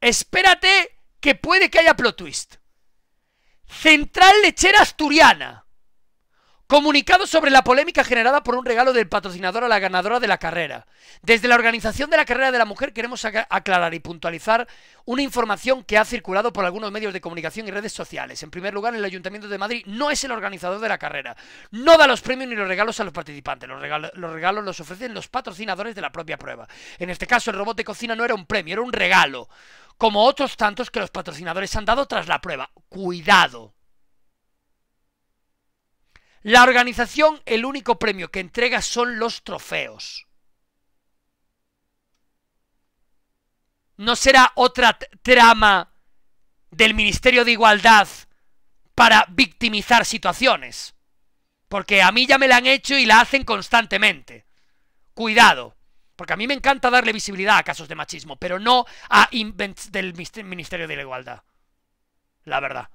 Espérate que puede que haya plot twist. Central Lechera Asturiana. Comunicado sobre la polémica generada por un regalo del patrocinador a la ganadora de la carrera. Desde la Organización de la Carrera de la Mujer queremos aclarar y puntualizar una información que ha circulado por algunos medios de comunicación y redes sociales. En primer lugar, el Ayuntamiento de Madrid no es el organizador de la carrera. No da los premios ni los regalos a los participantes. Los, regalos los ofrecen los patrocinadores de la propia prueba. En este caso, el robot de cocina no era un premio, era un regalo. Como otros tantos que los patrocinadores han dado tras la prueba. Cuidado. La organización, el único premio que entrega son los trofeos. ¿No será otra trama del Ministerio de Igualdad para victimizar situaciones? Porque a mí ya me la han hecho y la hacen constantemente. Cuidado. Porque a mí me encanta darle visibilidad a casos de machismo, pero no a del Ministerio de la Igualdad. La verdad.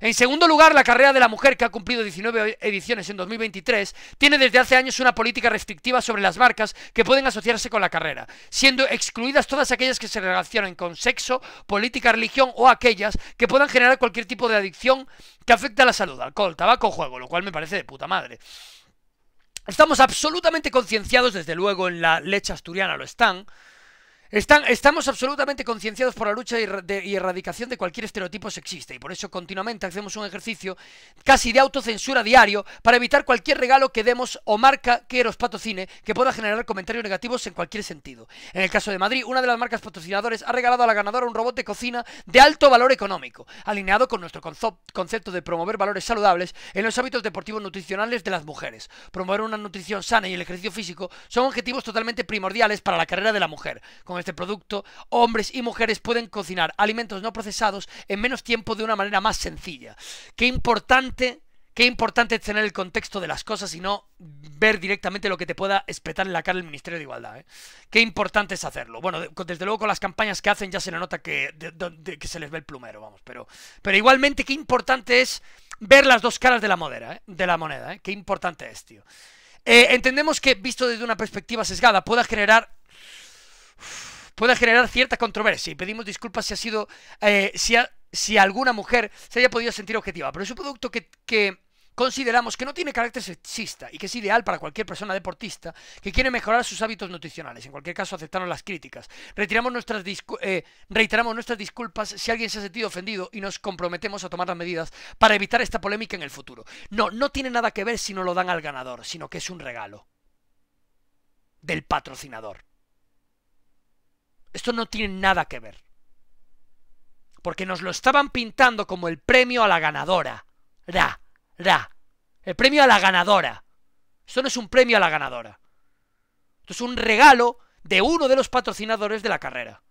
En segundo lugar, la carrera de la mujer, que ha cumplido 19 ediciones en 2023, tiene desde hace años una política restrictiva sobre las marcas que pueden asociarse con la carrera, siendo excluidas todas aquellas que se relacionan con sexo, política, religión o aquellas que puedan generar cualquier tipo de adicción que afecte a la salud, alcohol, tabaco o juego, lo cual me parece de puta madre. Estamos absolutamente concienciados, desde luego en la leche asturiana lo están, están, estamos absolutamente concienciados por la lucha y, erradicación de cualquier estereotipo sexista y por eso continuamente hacemos un ejercicio casi de autocensura diario para evitar cualquier regalo que demos o marca que nos patrocine que pueda generar comentarios negativos en cualquier sentido. En el caso de Madrid, una de las marcas patrocinadores ha regalado a la ganadora un robot de cocina de alto valor económico, alineado con nuestro concepto de promover valores saludables en los hábitos deportivos nutricionales de las mujeres. Promover una nutrición sana y el ejercicio físico son objetivos totalmente primordiales para la carrera de la mujer. Con este producto, hombres y mujeres pueden cocinar alimentos no procesados en menos tiempo de una manera más sencilla. Qué importante Qué importante tener el contexto de las cosas y no ver directamente lo que te pueda espetar en la cara el Ministerio de Igualdad. ¿eh? Qué importante es hacerlo. Bueno, desde luego con las campañas que hacen ya se le nota que, se les ve el plumero, vamos. Pero, pero igualmente qué importante es ver las dos caras de la, modera, ¿eh? de la moneda. ¿eh? Qué importante es, tío. Eh, entendemos que, visto desde una perspectiva sesgada, pueda generar pueda generar cierta controversia y pedimos disculpas si ha sido, eh, si, si, alguna mujer se haya podido sentir objetiva, pero es un producto que, consideramos que no tiene carácter sexista y que es ideal para cualquier persona deportista que quiere mejorar sus hábitos nutricionales. En cualquier caso, aceptaron las críticas. Retiramos nuestras eh, reiteramos nuestras disculpas si alguien se ha sentido ofendido y nos comprometemos a tomar las medidas para evitar esta polémica en el futuro. No, no tiene nada que ver si no lo dan al ganador, sino que es un regalo del patrocinador. Esto no tiene nada que ver. Porque nos lo estaban pintando como el premio a la ganadora. Ra, ra. El premio a la ganadora. Esto no es un premio a la ganadora. Esto es un regalo de uno de los patrocinadores de la carrera.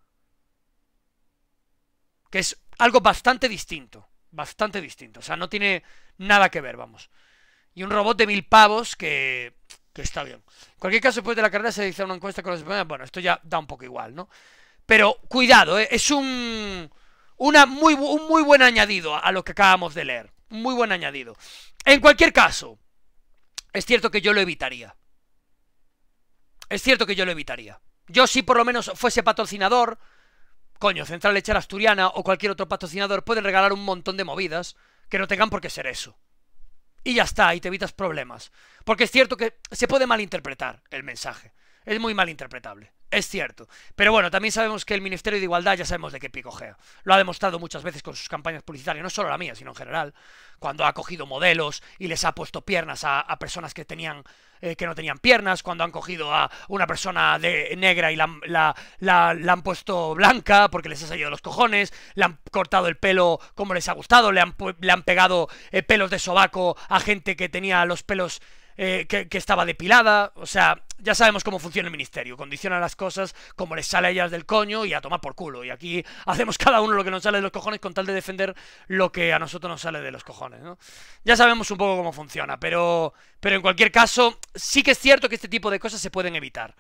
Que es algo bastante distinto. Bastante distinto. O sea, no tiene nada que ver, vamos. Y un robot de mil pavos que que está bien. En cualquier caso, después de la carrera se dice una encuesta con los bueno, esto ya da un poco igual, ¿no? Pero cuidado, ¿eh? es un, una muy, un muy buen añadido a lo que acabamos de leer. Muy buen añadido. En cualquier caso, es cierto que yo lo evitaría. Es cierto que yo lo evitaría. Yo si por lo menos fuese patrocinador, coño, Central Lechera Asturiana o cualquier otro patrocinador puede regalar un montón de movidas que no tengan por qué ser eso y ya está, y te evitas problemas. Porque es cierto que se puede malinterpretar el mensaje. Es muy malinterpretable. Es cierto. Pero bueno, también sabemos que el Ministerio de Igualdad ya sabemos de qué picojea. Lo ha demostrado muchas veces con sus campañas publicitarias, no solo la mía, sino en general, cuando ha cogido modelos y les ha puesto piernas a, personas que tenían eh, que no tenían piernas, cuando han cogido a una persona de, negra y la, la, la, han puesto blanca porque les ha salido los cojones, le han cortado el pelo como les ha gustado, le han, le han pegado eh, pelos de sobaco a gente que tenía los pelos eh, que, estaba depilada, o sea, ya sabemos cómo funciona el ministerio, condiciona las cosas como les sale a ellas del coño y a tomar por culo, y aquí hacemos cada uno lo que nos sale de los cojones con tal de defender lo que a nosotros nos sale de los cojones, ¿no? Ya sabemos un poco cómo funciona, pero, pero en cualquier caso, sí que es cierto que este tipo de cosas se pueden evitar.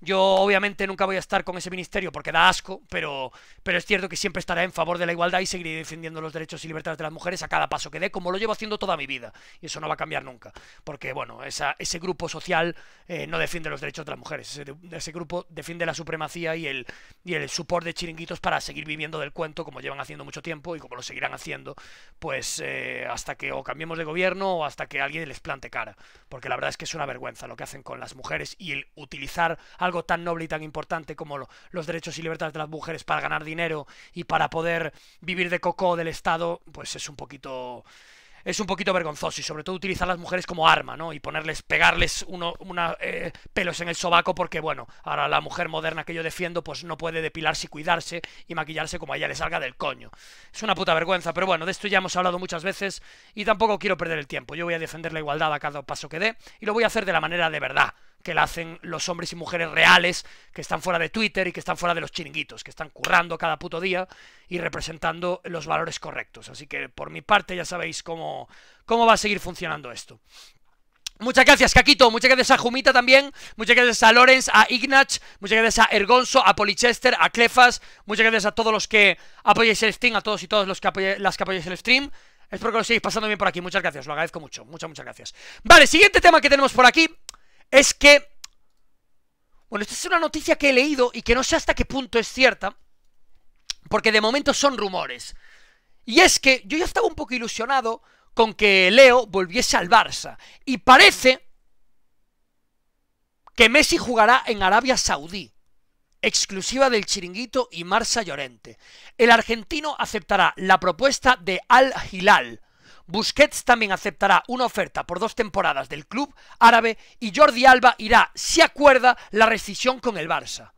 Yo obviamente nunca voy a estar con ese ministerio porque da asco, pero, pero es cierto que siempre estaré en favor de la igualdad y seguiré defendiendo los derechos y libertades de las mujeres a cada paso que dé, como lo llevo haciendo toda mi vida. Y eso no va a cambiar nunca, porque bueno, ese grupo social eh, no defiende los derechos de las mujeres, ese, grupo defiende la supremacía y el, y el support de chiringuitos para seguir viviendo del cuento como llevan haciendo mucho tiempo y como lo seguirán haciendo, pues eh, hasta que o cambiemos de gobierno o hasta que alguien les plante cara, porque la verdad es que es una vergüenza lo que hacen con las mujeres y el utilizar a algo tan noble y tan importante como los derechos y libertades de las mujeres para ganar dinero y para poder vivir de coco del Estado, pues es un poquito es un poquito vergonzoso y sobre todo utilizar a las mujeres como arma, ¿no? Y ponerles, pegarles uno, eh, pelos en el sobaco porque, bueno, ahora la mujer moderna que yo defiendo pues no puede depilarse y cuidarse y maquillarse como a ella le salga del coño. Es una puta vergüenza, pero bueno, de esto ya hemos hablado muchas veces y tampoco quiero perder el tiempo. Yo voy a defender la igualdad a cada paso que dé y lo voy a hacer de la manera de verdad que la hacen los hombres y mujeres reales que están fuera de Twitter y que están fuera de los chiringuitos, que están currando cada puto día y representando los valores correctos. Así que por mi parte ya sabéis cómo, cómo va a seguir funcionando esto. Muchas gracias, Caquito. Muchas gracias a Jumita también. Muchas gracias a Lorenz, a Ignach. Muchas gracias a Ergonzo, a Polichester, a Clefas. Muchas gracias a todos los que apoyáis el stream, a todos y todas los que las que apoyáis el stream. Espero que lo sigáis pasando bien por aquí. Muchas gracias, lo agradezco mucho. Muchas, muchas gracias. Vale, siguiente tema que tenemos por aquí es que, bueno, esta es una noticia que he leído y que no sé hasta qué punto es cierta, porque de momento son rumores. Y es que yo ya estaba un poco ilusionado con que Leo volviese al Barça. Y parece que Messi jugará en Arabia Saudí, exclusiva del chiringuito y Marsa Llorente. El argentino aceptará la propuesta de Al Hilal Busquets también aceptará una oferta por dos temporadas del club árabe y Jordi Alba irá, si acuerda, la rescisión con el Barça.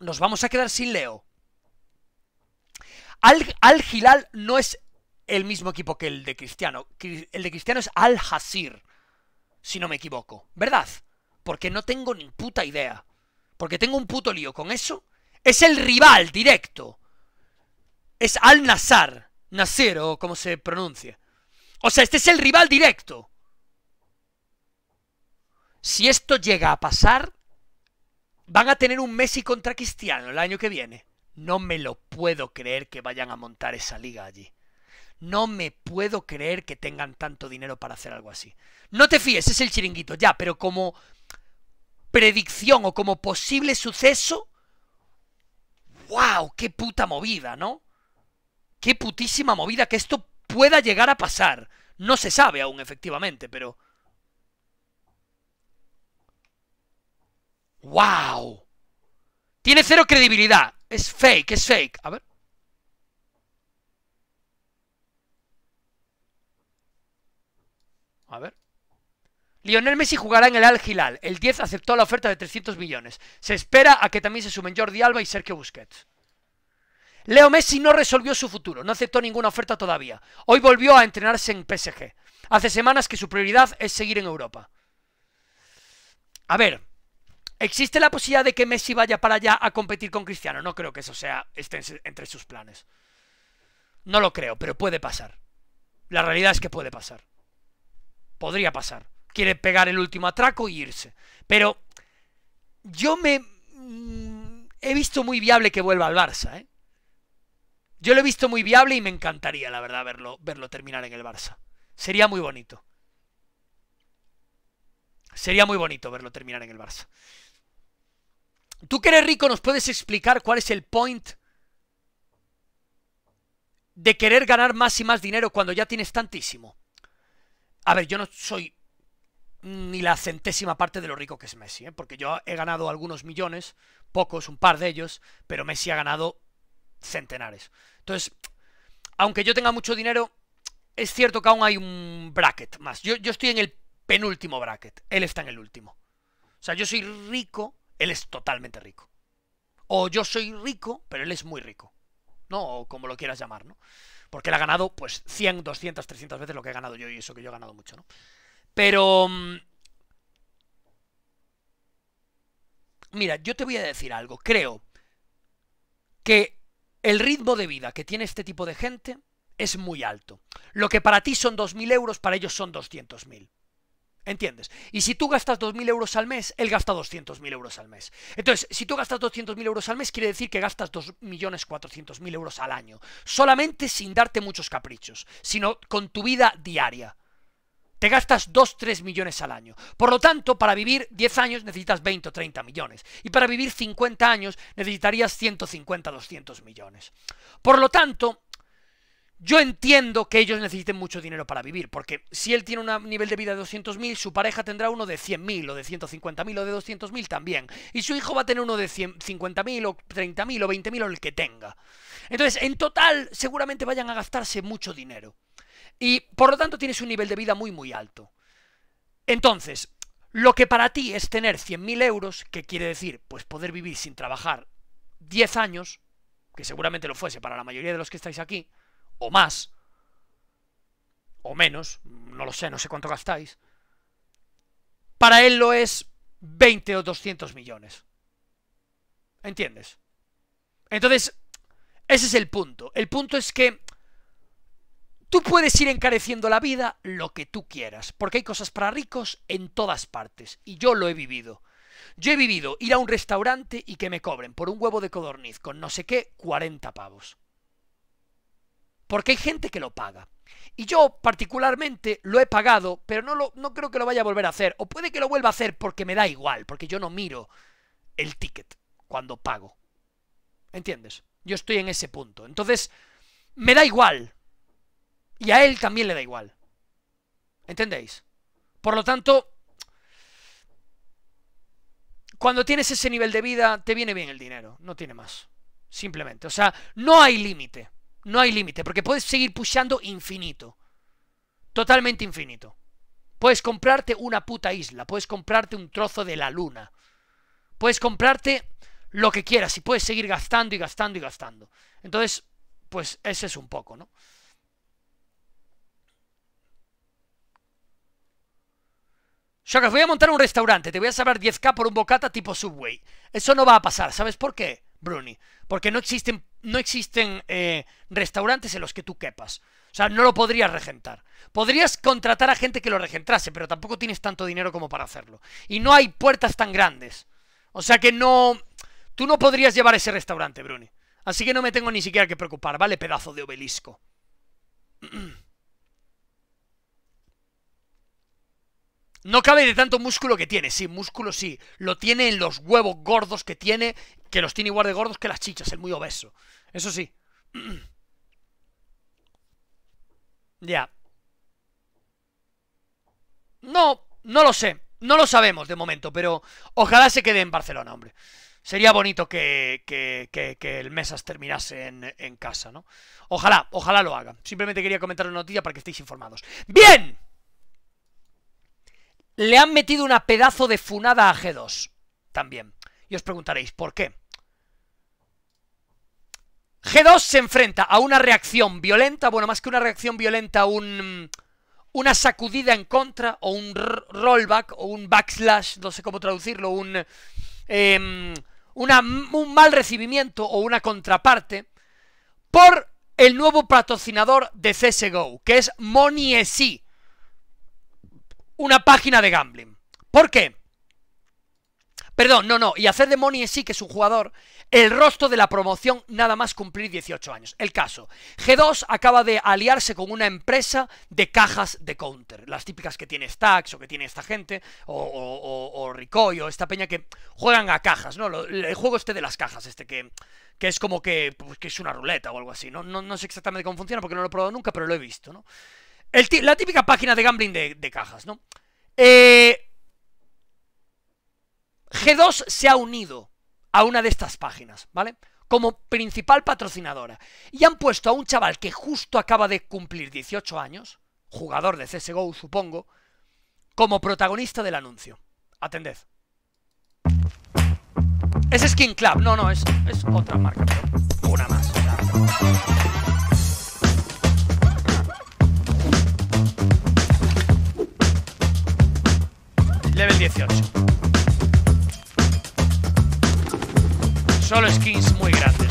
Nos vamos a quedar sin Leo. Al, Al no es el mismo equipo que el de Cristiano. El de Cristiano es Al Hasir, si no me equivoco. ¿Verdad? Porque no tengo ni puta idea porque tengo un puto lío con eso, es el rival directo. Es Al nasar Nasir o como se pronuncia. O sea, este es el rival directo. Si esto llega a pasar, van a tener un Messi contra Cristiano el año que viene. No me lo puedo creer que vayan a montar esa liga allí. No me puedo creer que tengan tanto dinero para hacer algo así. No te fíes, es el chiringuito, ya, pero como predicción o como posible suceso, ¡wow! ¡Qué puta movida, ¿no? ¡Qué putísima movida que esto pueda llegar a pasar! No se sabe aún, efectivamente, pero... ¡Wow! Tiene cero credibilidad. Es fake, es fake. A ver. A ver. Lionel Messi jugará en el Al Hilal. El 10 aceptó la oferta de 300 millones. Se espera a que también se sumen Jordi Alba y Sergio Busquets. Leo Messi no resolvió su futuro, no aceptó ninguna oferta todavía. Hoy volvió a entrenarse en PSG. Hace semanas que su prioridad es seguir en Europa. A ver, ¿existe la posibilidad de que Messi vaya para allá a competir con Cristiano? No creo que eso sea esté entre sus planes. No lo creo, pero puede pasar. La realidad es que puede pasar. Podría pasar quiere pegar el último atraco y irse. Pero yo me mm, he visto muy viable que vuelva al Barça. ¿eh? Yo lo he visto muy viable y me encantaría, la verdad, verlo, verlo terminar en el Barça. Sería muy bonito. Sería muy bonito verlo terminar en el Barça. Tú que eres rico, ¿nos puedes explicar cuál es el point de querer ganar más y más dinero cuando ya tienes tantísimo? A ver, yo no soy ni la centésima parte de lo rico que es Messi, ¿eh? porque yo he ganado algunos millones, pocos, un par de ellos, pero Messi ha ganado centenares. Entonces, aunque yo tenga mucho dinero, es cierto que aún hay un bracket más. Yo, yo estoy en el penúltimo bracket, él está en el último. O sea, yo soy rico, él es totalmente rico. O yo soy rico, pero él es muy rico. ¿No? O como lo quieras llamar, ¿no? Porque él ha ganado, pues, 100, 200, 300 veces lo que he ganado yo y eso que yo he ganado mucho, ¿no? Pero... Mm, mira, yo te voy a decir algo. Creo que el ritmo de vida que tiene este tipo de gente es muy alto. Lo que para ti son 2.000 euros, para ellos son 200.000. ¿Entiendes? Y si tú gastas 2.000 euros al mes, él gasta 200.000 euros al mes. Entonces, si tú gastas 200.000 euros al mes, quiere decir que gastas 2.400.000 euros al año. Solamente sin darte muchos caprichos, sino con tu vida diaria te gastas 2, 3 millones al año. Por lo tanto, para vivir 10 años necesitas 20 o 30 millones. Y para vivir 50 años necesitarías 150, 200 millones. Por lo tanto, yo entiendo que ellos necesiten mucho dinero para vivir, porque si él tiene un nivel de vida de 200.000, su pareja tendrá uno de 100.000 o de 150.000 o de 200.000 también. Y su hijo va a tener uno de 50.000 o 30.000 o 20.000 o el que tenga. Entonces, en total, seguramente vayan a gastarse mucho dinero. Y por lo tanto tienes un nivel de vida muy, muy alto. Entonces, lo que para ti es tener 100.000 euros, que quiere decir, pues poder vivir sin trabajar 10 años, que seguramente lo fuese para la mayoría de los que estáis aquí, o más, o menos, no lo sé, no sé cuánto gastáis, para él lo es 20 o 200 millones. ¿Entiendes? Entonces, ese es el punto. El punto es que Tú puedes ir encareciendo la vida lo que tú quieras, porque hay cosas para ricos en todas partes, y yo lo he vivido. Yo he vivido ir a un restaurante y que me cobren por un huevo de codorniz con no sé qué 40 pavos. Porque hay gente que lo paga. Y yo particularmente lo he pagado, pero no, no creo que lo vaya a volver a hacer. O puede que lo vuelva a hacer porque me da igual, porque yo no miro el ticket cuando pago. ¿Entiendes? Yo estoy en ese punto. Entonces, me da igual y a él también le da igual. ¿Entendéis? Por lo tanto, cuando tienes ese nivel de vida, te viene bien el dinero, no tiene más. Simplemente. O sea, no hay límite. No hay límite, porque puedes seguir pushando infinito. Totalmente infinito. Puedes comprarte una puta isla, puedes comprarte un trozo de la luna. Puedes comprarte lo que quieras y puedes seguir gastando y gastando y gastando. Entonces, pues ese es un poco, ¿no? Shockers, voy a montar un restaurante, te voy a saber 10k por un bocata tipo Subway. Eso no va a pasar, ¿sabes por qué, Bruni? Porque no existen, no existen eh, restaurantes en los que tú quepas. O sea, no lo podrías regentar. Podrías contratar a gente que lo regentrase, pero tampoco tienes tanto dinero como para hacerlo. Y no hay puertas tan grandes. O sea que no... Tú no podrías llevar ese restaurante, Bruni. Así que no me tengo ni siquiera que preocupar, ¿vale? Pedazo de obelisco. No cabe de tanto músculo que tiene, sí, músculo sí. Lo tiene en los huevos gordos que tiene, que los tiene igual de gordos que las chichas, el muy obeso. Eso sí. ya. No, no lo sé. No lo sabemos de momento, pero ojalá se quede en Barcelona, hombre. Sería bonito que, el Mesas terminase en, en casa, ¿no? Ojalá, ojalá lo haga. Simplemente quería comentar una noticia para que estéis informados. ¡Bien! le han metido una pedazo de funada a G2 también. Y os preguntaréis, ¿por qué? G2 se enfrenta a una reacción violenta, bueno, más que una reacción violenta, un, una sacudida en contra, o un rollback, o un backslash, no sé cómo traducirlo, un, em, un mal recibimiento o una contraparte, por el nuevo patrocinador de CSGO, que es Moniesi, una página de gambling. ¿Por qué? Perdón, no, no. Y hacer de Money sí, que es un jugador, el rostro de la promoción nada más cumplir 18 años. El caso. G2 acaba de aliarse con una empresa de cajas de counter. Las típicas que tiene Stacks o que tiene esta gente, o, o, o, o Ricoy, o esta peña que juegan a cajas, ¿no? El juego este de las cajas, este que, que es como que, pues, que es una ruleta o algo así. ¿no? no sé exactamente cómo funciona porque no lo he probado nunca, pero lo he visto, ¿no? la típica página de gambling de, cajas, ¿no? Eh, G2 se ha unido a una de estas páginas, ¿vale? Como principal patrocinadora. Y han puesto a un chaval que justo acaba de cumplir 18 años, jugador de CSGO, supongo, como protagonista del anuncio. Atended. Es Skin Club. No, no, es, es otra marca, Una más. Level 18. Solo skins muy grandes.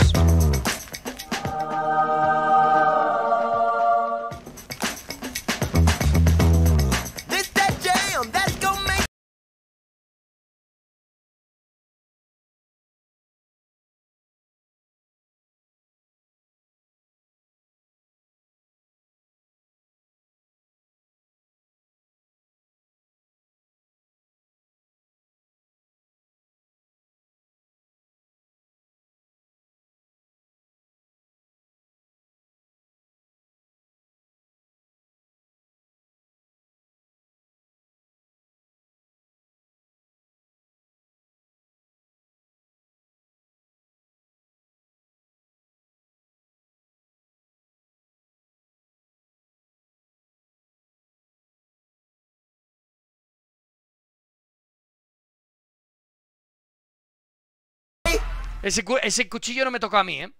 Ese, cuchillo no me tocó a mí, ¿eh?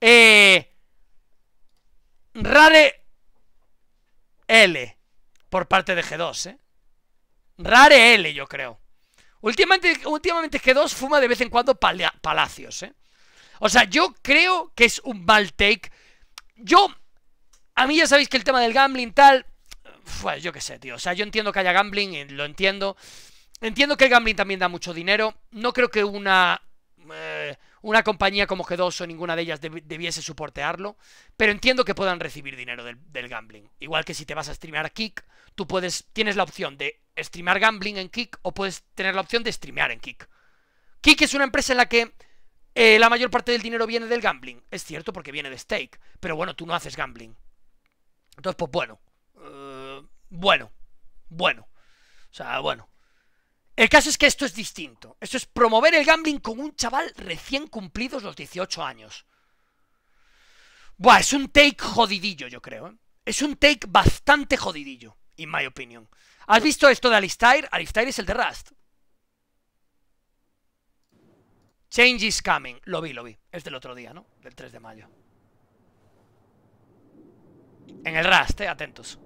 eh rare L por parte de G2, ¿eh? Rare L, yo creo. Últimamente, últimamente G2 fuma de vez en cuando palacios, ¿eh? O sea, yo creo que es un mal take. Yo, a mí ya sabéis que el tema del gambling tal, pues yo qué sé, tío. O sea, yo entiendo que haya gambling, lo entiendo. Entiendo que el gambling también da mucho dinero. No creo que una eh, una compañía como G2 o ninguna de ellas debiese soportearlo, pero entiendo que puedan recibir dinero del, gambling. Igual que si te vas a streamear a Kick, tú puedes, tienes la opción de streamear gambling en Kick o puedes tener la opción de streamear en Kick. Kick es una empresa en la que eh, la mayor parte del dinero viene del gambling. Es cierto porque viene de stake, pero bueno, tú no haces gambling. Entonces, pues bueno. Eh, bueno. Bueno. O sea, bueno. El caso es que esto es distinto. Esto es promover el gambling con un chaval recién cumplidos los 18 años. Buah, es un take jodidillo, yo creo. ¿eh? Es un take bastante jodidillo, en mi opinión. ¿Has visto esto de Alistair? Alistair es el de Rust. Change is coming. Lo vi, lo vi. Es del otro día, ¿no? Del 3 de mayo. En el Rust, ¿eh? Atentos.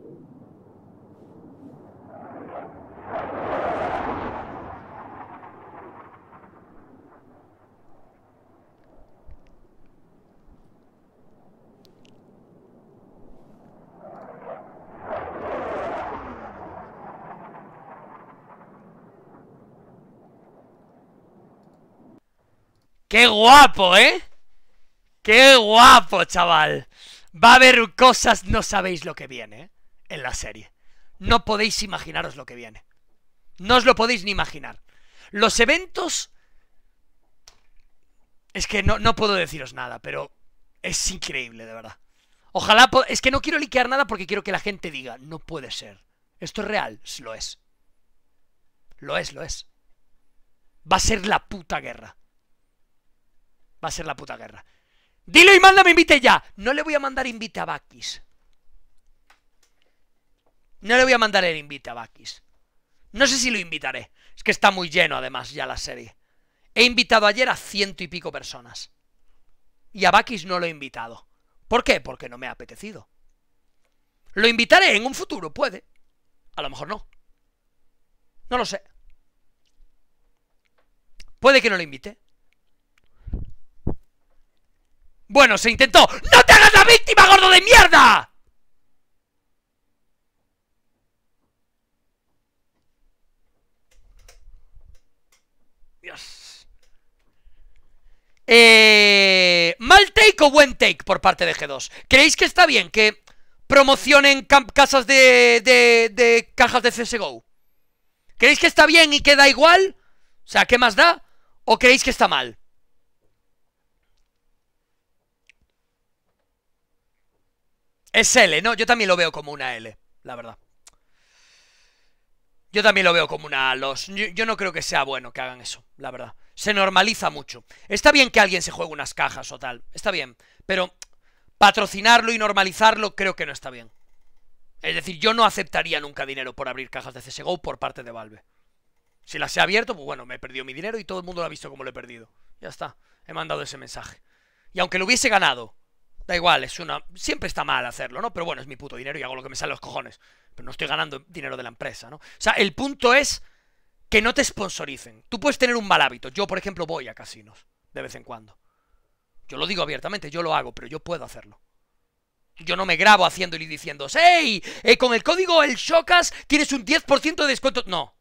¡Qué guapo, eh! ¡Qué guapo, chaval! Va a haber cosas, no sabéis lo que viene, eh, En la serie. No podéis imaginaros lo que viene. No os lo podéis ni imaginar. Los eventos... Es que no, no puedo deciros nada, pero es increíble, de verdad. Ojalá... Es que no quiero liquear nada porque quiero que la gente diga, no puede ser. Esto es real, lo es. Lo es, lo es. Va a ser la puta guerra va a ser la puta guerra. ¡Dilo y mándame invite ya. No le voy a mandar invite a Bakis. No le voy a mandar el invite a Bakis. No sé si lo invitaré. Es que está muy lleno además ya la serie. He invitado ayer a ciento y pico personas. Y a Bakis no lo he invitado. ¿Por qué? Porque no me ha apetecido. Lo invitaré en un futuro, puede. A lo mejor no. No lo sé. Puede que no lo invite. Bueno, se intentó. ¡No te hagas la víctima, gordo de mierda! Dios. Eh, ¿Mal take o buen take por parte de G2? ¿Creéis que está bien que promocionen casas de, de, de cajas de CSGO? ¿Creéis que está bien y que da igual? O sea, ¿qué más da? ¿O creéis que está mal? Es L, ¿no? Yo también lo veo como una L, la verdad. Yo también lo veo como una los. Yo, yo, no creo que sea bueno que hagan eso, la verdad. Se normaliza mucho. Está bien que alguien se juegue unas cajas o tal. Está bien. Pero patrocinarlo y normalizarlo creo que no está bien. Es decir, yo no aceptaría nunca dinero por abrir cajas de CSGO por parte de Valve. Si las he abierto, pues bueno, me he perdido mi dinero y todo el mundo lo ha visto como lo he perdido. Ya está. He mandado ese mensaje. Y aunque lo hubiese ganado, Da igual, es una. Siempre está mal hacerlo, ¿no? Pero bueno, es mi puto dinero y hago lo que me sale los cojones. Pero no estoy ganando dinero de la empresa, ¿no? O sea, el punto es que no te sponsoricen. Tú puedes tener un mal hábito. Yo, por ejemplo, voy a casinos de vez en cuando. Yo lo digo abiertamente, yo lo hago, pero yo puedo hacerlo. Yo no me grabo haciendo y diciendo, ¡Ey! Eh, con el código El Shocas tienes un 10% de descuento. No.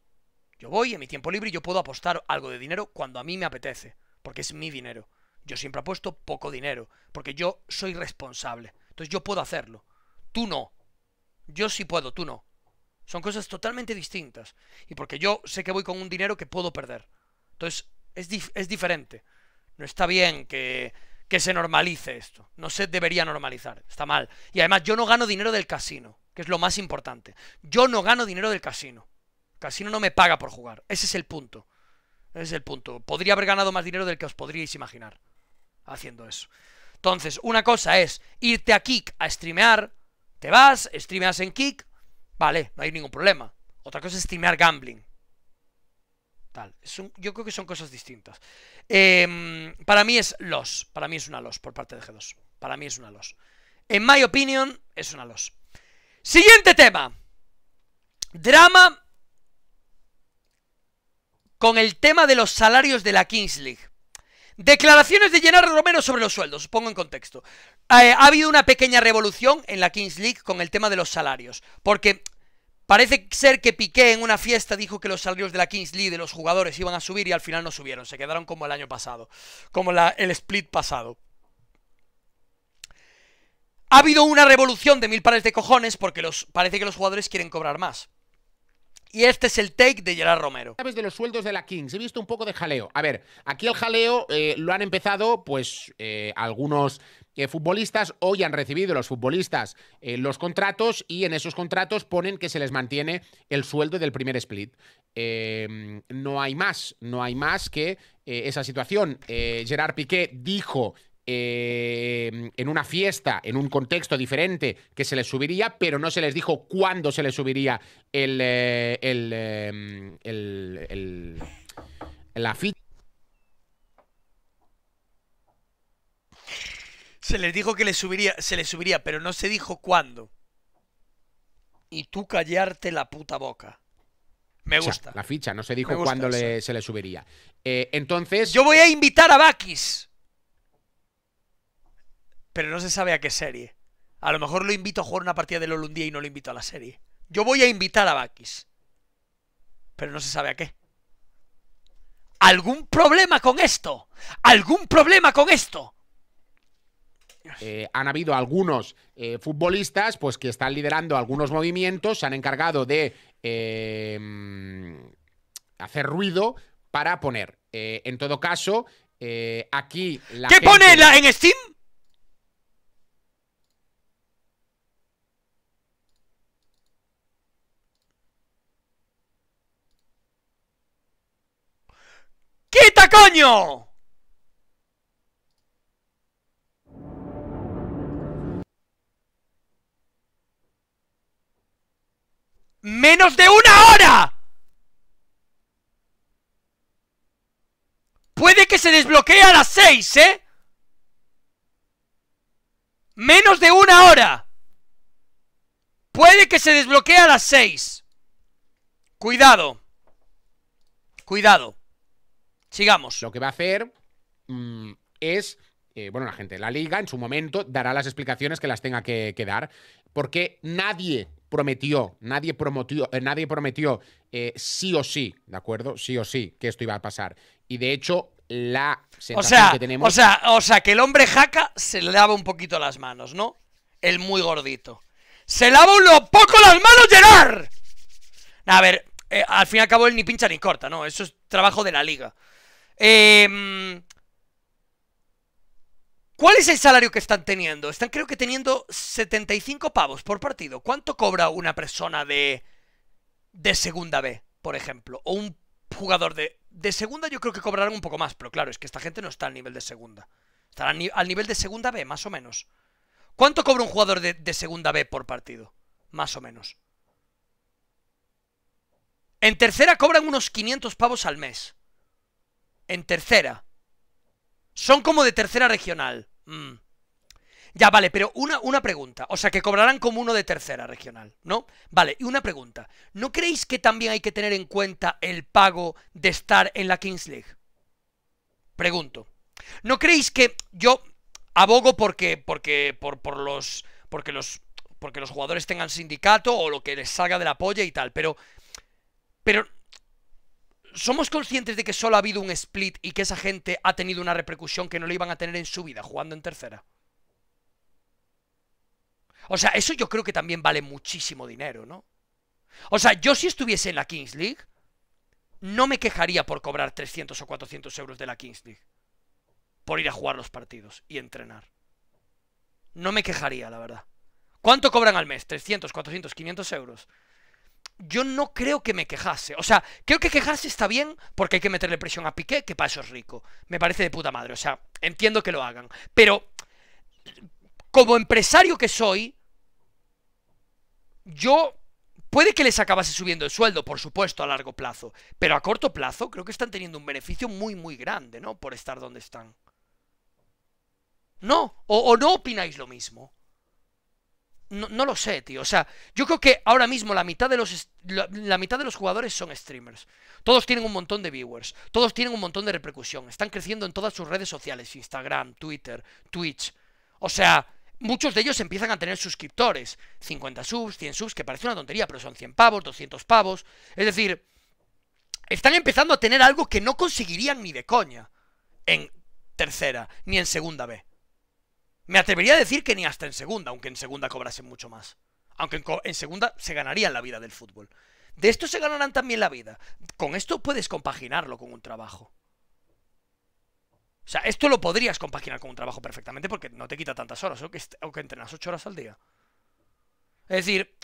Yo voy en mi tiempo libre y yo puedo apostar algo de dinero cuando a mí me apetece, porque es mi dinero. Yo siempre apuesto poco dinero, porque yo soy responsable. Entonces yo puedo hacerlo. Tú no. Yo sí puedo, tú no. Son cosas totalmente distintas. Y porque yo sé que voy con un dinero que puedo perder. Entonces es, es diferente. No está bien que, que se normalice esto. No se debería normalizar. Está mal. Y además yo no gano dinero del casino, que es lo más importante. Yo no gano dinero del casino. El casino no me paga por jugar. Ese es el punto. Ese es el punto. Podría haber ganado más dinero del que os podríais imaginar haciendo eso. Entonces, una cosa es irte a Kik a streamear, te vas, streameas en Kik, vale, no hay ningún problema. Otra cosa es streamear gambling. Tal. yo creo que son cosas distintas. Em, para mí es los, para mí es una los por parte de G2. Para mí es una los. En mi opinión, es una los. Siguiente tema. Drama con el tema de los salarios de la Kings League. Declaraciones de llenar Romero sobre los sueldos, pongo en contexto. Eh, ha habido una pequeña revolución en la Kings League con el tema de los salarios, porque parece ser que Piqué en una fiesta dijo que los salarios de la Kings League de los jugadores iban a subir y al final no subieron, se quedaron como el año pasado, como el split pasado. Ha habido una revolución de mil pares de cojones porque los, parece que los jugadores quieren cobrar más. Y este es el take de Gerard Romero. Sabes de los sueldos de la Kings, he visto un poco de jaleo. A ver, aquí el jaleo eh, lo han empezado, pues, eh, algunos eh, futbolistas hoy han recibido los futbolistas los contratos y en esos contratos ponen que se les mantiene el sueldo del primer split. no hay más, no hay más que esa situación. Gerard Piqué dijo eh, en una fiesta, en un contexto diferente, que se les subiría, pero no se les dijo cuándo se les subiría el, eh, eh, la ficha. Se les dijo que subiría, se les subiría, pero no se dijo cuándo. Y tú callarte la puta boca. Me gusta. la ficha, no se dijo cuándo se le subiría. entonces. Yo voy a invitar a Bakis pero no se sabe a qué serie. A lo mejor lo invito a jugar una partida de LOL un día y no lo invito a la serie. Yo voy a invitar a Bakis, pero no se sabe a qué. ¿Algún problema con esto? ¿Algún problema con esto? Eh, han habido algunos eh, futbolistas pues que están liderando algunos movimientos, se han encargado de eh, hacer ruido para poner. en todo caso, aquí ¿Qué pone en Steam? ¡Menos de una hora! Puede que se desbloquee a las seis, ¿eh? Menos de una hora. Puede que se desbloquee a las seis. Cuidado. Cuidado. Sigamos. Lo que va a hacer mm, es. Eh, bueno, la gente la liga en su momento dará las explicaciones que las tenga que, dar, porque nadie prometió, nadie, prometió, eh, nadie prometió eh, sí o sí, ¿de acuerdo? Sí o sí que esto iba a pasar. Y de hecho, la sensación que tenemos. O sea, que el hombre jaca se lava un poquito las manos, ¿no? El muy gordito. ¡Se lava un poco las manos, Gerard! A ver, al fin y al cabo él ni pincha ni corta, ¿no? Eso es trabajo de la liga. Em, ¿Cuál es el salario que están teniendo? Están creo que teniendo 75 pavos por partido. ¿Cuánto cobra una persona de, de segunda B, por ejemplo? O un jugador de, de segunda yo creo que cobrarán un poco más, pero claro, es que esta gente no está al nivel de segunda. Estará al, nivel de segunda B, más o menos. ¿Cuánto cobra un jugador de, de segunda B por partido? Más o menos. En tercera cobran unos 500 pavos al mes. En tercera. Son como de tercera regional. Mm. Ya, vale, pero una, una pregunta. O sea, que cobrarán como uno de tercera regional, ¿no? Vale, y una pregunta. ¿No creéis que también hay que tener en cuenta el pago de estar en la Kings League? Pregunto. ¿No creéis que yo abogo porque, porque, por, los, porque los, porque los jugadores tengan sindicato o lo que les salga de la polla y tal, pero, pero ¿Somos conscientes de que solo ha habido un split y que esa gente ha tenido una repercusión que no le iban a tener en su vida jugando en tercera? O sea, eso yo creo que también vale muchísimo dinero, ¿no? O sea, yo si estuviese en la Kings League, no me quejaría por cobrar 300 o 400 euros de la Kings League. Por ir a jugar los partidos y entrenar. No me quejaría, la verdad. ¿Cuánto cobran al mes? ¿300, 400, 500 euros? yo no creo que me quejase. O sea, creo que quejarse está bien porque hay que meterle presión a Piqué, que para eso es rico. Me parece de puta madre. O sea, entiendo que lo hagan. Pero, como empresario que soy, yo Puede que les acabase subiendo el sueldo, por supuesto, a largo plazo, pero a corto plazo creo que están teniendo un beneficio muy, muy grande, ¿no? Por estar donde están. No, o, o no opináis lo mismo no, lo sé, tío. O sea, yo creo que ahora mismo la mitad, de los la mitad de los jugadores son streamers. Todos tienen un montón de viewers, todos tienen un montón de repercusión, están creciendo en todas sus redes sociales, Instagram, Twitter, Twitch. O sea, muchos de ellos empiezan a tener suscriptores, 50 subs, 100 subs, que parece una tontería, pero son 100 pavos, 200 pavos. Es decir, están empezando a tener algo que no conseguirían ni de coña en tercera, ni en segunda B. Me atrevería a decir que ni hasta en segunda, aunque en segunda cobrasen mucho más. Aunque en, segunda se ganarían la vida del fútbol. De esto se ganarán también la vida. Con esto puedes compaginarlo con un trabajo. O sea, esto lo podrías compaginar con un trabajo perfectamente porque no te quita tantas horas, o que, o entrenas ocho horas al día. Es decir,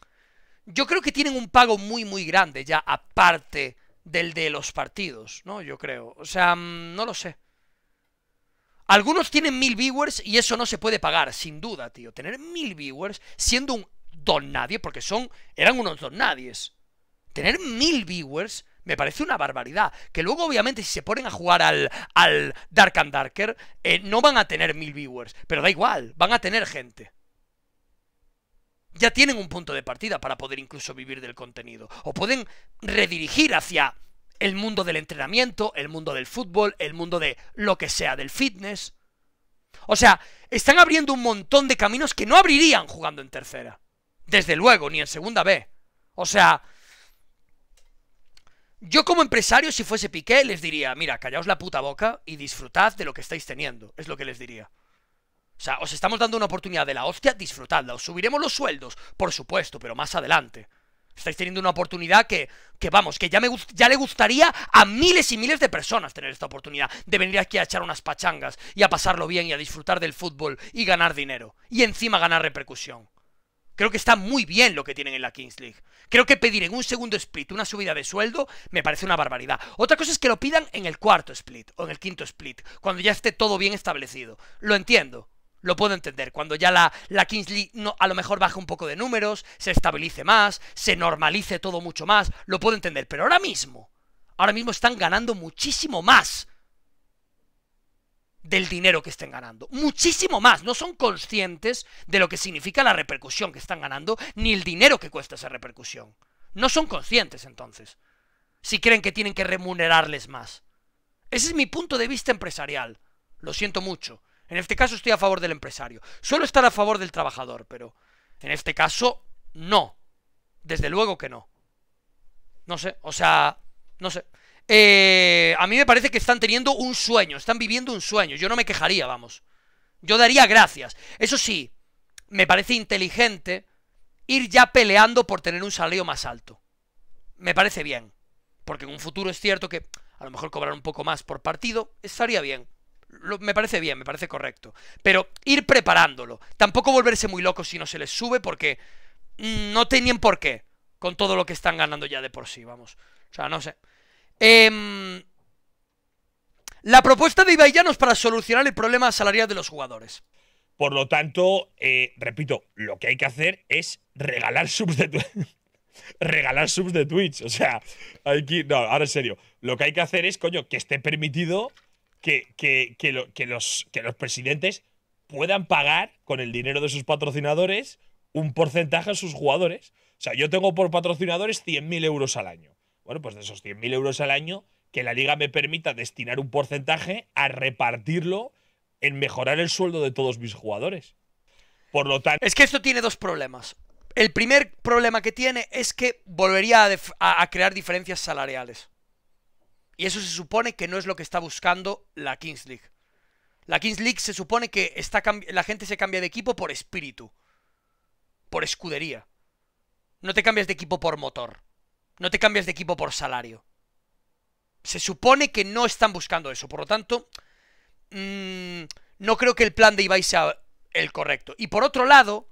yo creo que tienen un pago muy, muy grande ya aparte del de los partidos, ¿no? Yo creo. O sea, mm, no lo sé. Algunos tienen mil viewers y eso no se puede pagar, sin duda, tío. Tener mil viewers siendo un don nadie, porque son, eran unos don nadies. Tener mil viewers me parece una barbaridad. Que luego, obviamente, si se ponen a jugar al, Dark and Darker, eh, no van a tener mil viewers. Pero da igual, van a tener gente. Ya tienen un punto de partida para poder incluso vivir del contenido. O pueden redirigir hacia el mundo del entrenamiento, el mundo del fútbol, el mundo de lo que sea, del fitness. O sea, están abriendo un montón de caminos que no abrirían jugando en tercera. Desde luego, ni en segunda B. O sea, yo como empresario, si fuese Piqué, les diría, mira, callaos la puta boca y disfrutad de lo que estáis teniendo. Es lo que les diría. O sea, os estamos dando una oportunidad de la hostia, disfrutadla. Os subiremos los sueldos, por supuesto, pero más adelante. Estáis teniendo una oportunidad que, que vamos, que ya, me, ya le gustaría a miles y miles de personas tener esta oportunidad de venir aquí a echar unas pachangas y a pasarlo bien y a disfrutar del fútbol y ganar dinero. Y encima ganar repercusión. Creo que está muy bien lo que tienen en la Kings League. Creo que pedir en un segundo split una subida de sueldo me parece una barbaridad. Otra cosa es que lo pidan en el cuarto split o en el quinto split, cuando ya esté todo bien establecido. Lo entiendo. Lo puedo entender, cuando ya la, la Kings no, a lo mejor baja un poco de números, se estabilice más, se normalice todo mucho más, lo puedo entender, pero ahora mismo, ahora mismo están ganando muchísimo más del dinero que estén ganando. Muchísimo más. No son conscientes de lo que significa la repercusión que están ganando, ni el dinero que cuesta esa repercusión. No son conscientes entonces, si creen que tienen que remunerarles más. Ese es mi punto de vista empresarial. Lo siento mucho. En este caso estoy a favor del empresario. Suelo estar a favor del trabajador, pero en este caso no. Desde luego que no. No sé, o sea, no sé. Eh, a mí me parece que están teniendo un sueño, están viviendo un sueño. Yo no me quejaría, vamos. Yo daría gracias. Eso sí, me parece inteligente ir ya peleando por tener un salario más alto. Me parece bien. Porque en un futuro es cierto que a lo mejor cobrar un poco más por partido estaría bien me parece bien, me parece correcto. Pero ir preparándolo. Tampoco volverse muy loco si no se les sube porque mm, no tenían por qué con todo lo que están ganando ya de por sí, vamos. O sea, no sé. Em, la propuesta de Ibai para solucionar el problema salarial de los jugadores. Por lo tanto, eh, repito, lo que hay que hacer es regalar subs de Twitch. regalar subs de Twitch. O sea, hay que. No, ahora en serio. Lo que hay que hacer es, coño, que esté permitido que, que, los, que los presidentes puedan pagar con el dinero de sus patrocinadores un porcentaje a sus jugadores. O sea, yo tengo por patrocinadores 100.000 euros al año. Bueno, pues de esos 100.000 euros al año, que la liga me permita destinar un porcentaje a repartirlo en mejorar el sueldo de todos mis jugadores. Por lo tanto... Es que esto tiene dos problemas. El primer problema que tiene es que volvería a crear diferencias salariales. Y eso se supone que no es lo que está buscando la Kings League. La Kings League se supone que está la gente se cambia de equipo por espíritu, por escudería. No te cambias de equipo por motor. No te cambias de equipo por salario. Se supone que no están buscando eso. Por lo tanto, mm, no creo que el plan de Ibai sea el correcto. Y por otro lado,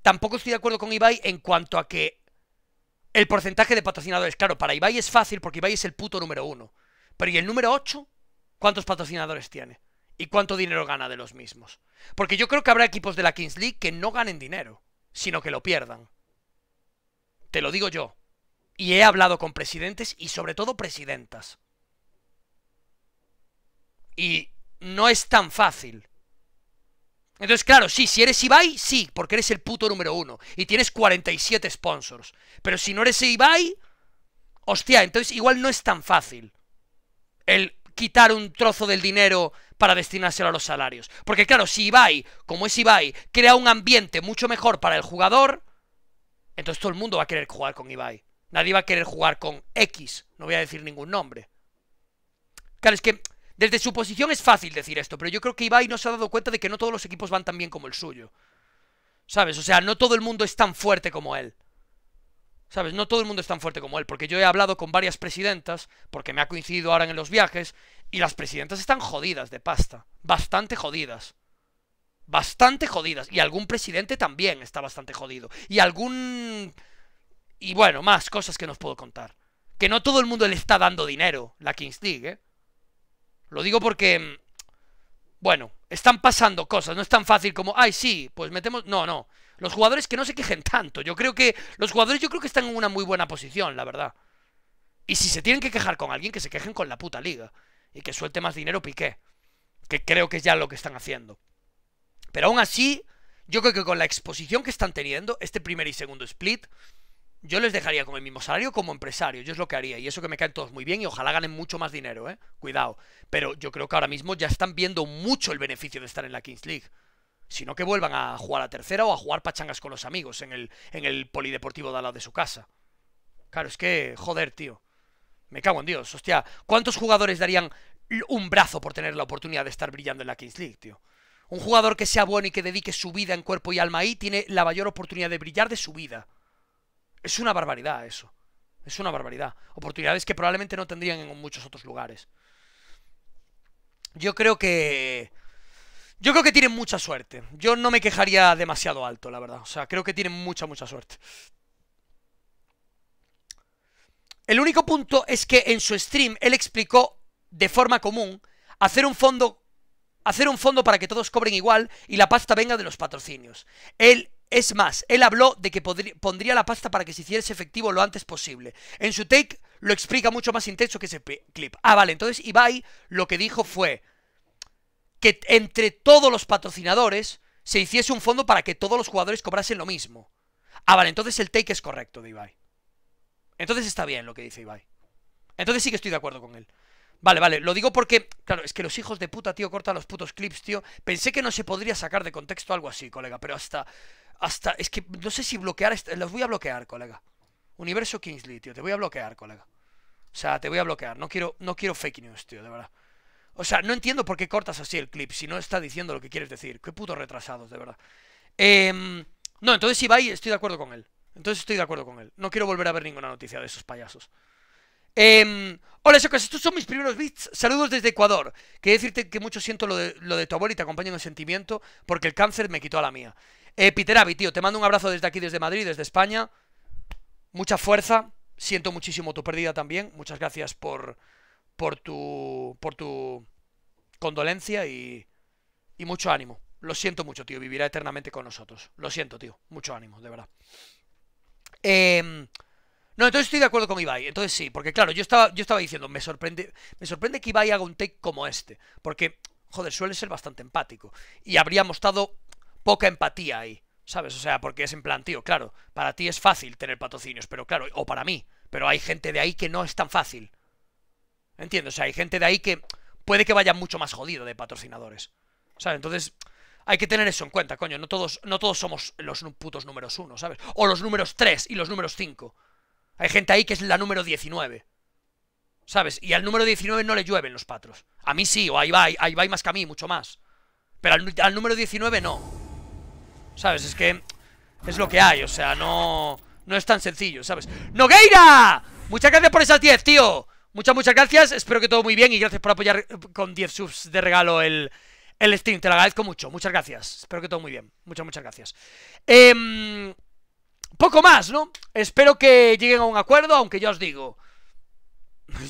tampoco estoy de acuerdo con Ibai en cuanto a que el porcentaje de patrocinadores. Claro, para Ibai es fácil porque Ibai es el puto número uno. Pero ¿y el número ocho? ¿Cuántos patrocinadores tiene? ¿Y cuánto dinero gana de los mismos? Porque yo creo que habrá equipos de la Kings League que no ganen dinero, sino que lo pierdan. Te lo digo yo. Y he hablado con presidentes y sobre todo presidentas. Y no es tan fácil. Entonces, claro, sí, si eres Ibai, sí, porque eres el puto número uno y tienes 47 sponsors. Pero si no eres Ibai, hostia, entonces igual no es tan fácil el quitar un trozo del dinero para destinárselo a los salarios. Porque claro, si Ibai, como es Ibai, crea un ambiente mucho mejor para el jugador, entonces todo el mundo va a querer jugar con Ibai. Nadie va a querer jugar con X, no voy a decir ningún nombre. Claro, es que desde su posición es fácil decir esto, pero yo creo que Ibai no se ha dado cuenta de que no todos los equipos van tan bien como el suyo. ¿Sabes? O sea, no todo el mundo es tan fuerte como él. ¿Sabes? No todo el mundo es tan fuerte como él, porque yo he hablado con varias presidentas, porque me ha coincidido ahora en los viajes, y las presidentas están jodidas de pasta. Bastante jodidas. Bastante jodidas. Y algún presidente también está bastante jodido. Y algún... Y bueno, más cosas que nos puedo contar. Que no todo el mundo le está dando dinero, la Kings League, ¿eh? Lo digo porque, mm, bueno, están pasando cosas, no es tan fácil como, ay, sí, pues metemos... No, no. Los jugadores que no se quejen tanto. Yo creo que... Los jugadores yo creo que están en una muy buena posición, la verdad. Y si se tienen que quejar con alguien, que se quejen con la puta liga. Y que suelte más dinero Piqué. Que creo que es ya lo que están haciendo. Pero aún así, yo creo que con la exposición que están teniendo, este primer y segundo split, yo les dejaría con el mismo salario como empresario, yo es lo que haría, y eso que me caen todos muy bien y ojalá ganen mucho más dinero, ¿eh? Cuidado. Pero yo creo que ahora mismo ya están viendo mucho el beneficio de estar en la Kings League. Sino que vuelvan a jugar a tercera o a jugar pachangas con los amigos en el, en el polideportivo de al lado de su casa. Claro, es que, joder, tío. Me cago en Dios, hostia. ¿Cuántos jugadores darían un brazo por tener la oportunidad de estar brillando en la Kings League, tío? Un jugador que sea bueno y que dedique su vida en cuerpo y alma ahí tiene la mayor oportunidad de brillar de su vida. Es una barbaridad eso. Es una barbaridad. Oportunidades que probablemente no tendrían en muchos otros lugares. Yo creo que... Yo creo que tienen mucha suerte. Yo no me quejaría demasiado alto, la verdad. O sea, creo que tienen mucha, mucha suerte. El único punto es que en su stream él explicó de forma común hacer un fondo hacer un fondo para que todos cobren igual y la pasta venga de los patrocinios. Él es más, él habló de que pondría la pasta para que se hiciese efectivo lo antes posible. En su take lo explica mucho más intenso que ese clip. Ah, vale, entonces Ibai lo que dijo fue que entre todos los patrocinadores se hiciese un fondo para que todos los jugadores cobrasen lo mismo. Ah, vale, entonces el take es correcto de Ibai. Entonces está bien lo que dice Ibai. Entonces sí que estoy de acuerdo con él. Vale, vale, lo digo porque, claro, es que los hijos de puta, tío, cortan los putos clips, tío. Pensé que no se podría sacar de contexto algo así, colega, pero hasta, hasta, es que no sé si bloquear, los voy a bloquear, colega. Universo Kingsley, tío, te voy a bloquear, colega. O sea, te voy a bloquear, no quiero, no quiero fake news, tío, de verdad. O sea, no entiendo por qué cortas así el clip, si no está diciendo lo que quieres decir. Qué putos retrasados, de verdad. Eh, no, entonces si ahí, estoy de acuerdo con él. Entonces estoy de acuerdo con él. No quiero volver a ver ninguna noticia de esos payasos. Eh, Hola, estos son mis primeros bits. Saludos desde Ecuador. Quería decirte que mucho siento lo de, tu abuelo y te acompaño en el sentimiento porque el cáncer me quitó a la mía. Eh, Piteravi, tío, te mando un abrazo desde aquí, desde Madrid, desde España. Mucha fuerza. Siento muchísimo tu pérdida también. Muchas gracias por, por, tu, por tu condolencia y, y mucho ánimo. Lo siento mucho, tío. Vivirá eternamente con nosotros. Lo siento, tío. Mucho ánimo, de verdad. Eh, no, entonces estoy de acuerdo con Ibai. Entonces sí, porque claro, yo estaba, yo estaba diciendo, me sorprende, me sorprende que Ibai haga un take como este. Porque, joder, suele ser bastante empático. Y habría mostrado poca empatía ahí. ¿Sabes? O sea, porque es en plan, tío, claro, para ti es fácil tener patrocinios, pero claro, o para mí. Pero hay gente de ahí que no es tan fácil. ¿Entiendes? O sea, hay gente de ahí que puede que vaya mucho más jodido de patrocinadores. ¿Sabes? Entonces, hay que tener eso en cuenta, coño. No todos, no todos somos los putos números uno, ¿sabes? O los números tres y los números cinco. Hay gente ahí que es la número 19. ¿Sabes? Y al número 19 no le llueven los patros. A mí sí, o ahí va, ahí va más que a mí, mucho más. Pero al, número 19 no. ¿Sabes? Es que es lo que hay, o sea, no... No es tan sencillo, ¿sabes? ¡Nogueira! Muchas gracias por esas 10, tío Muchas, muchas gracias, espero que todo muy bien Y gracias por apoyar eh, con 10 subs de regalo el, el stream Te lo agradezco mucho, muchas gracias Espero que todo muy bien, muchas, muchas gracias eh, poco más, ¿no? Espero que lleguen a un acuerdo, aunque ya os digo.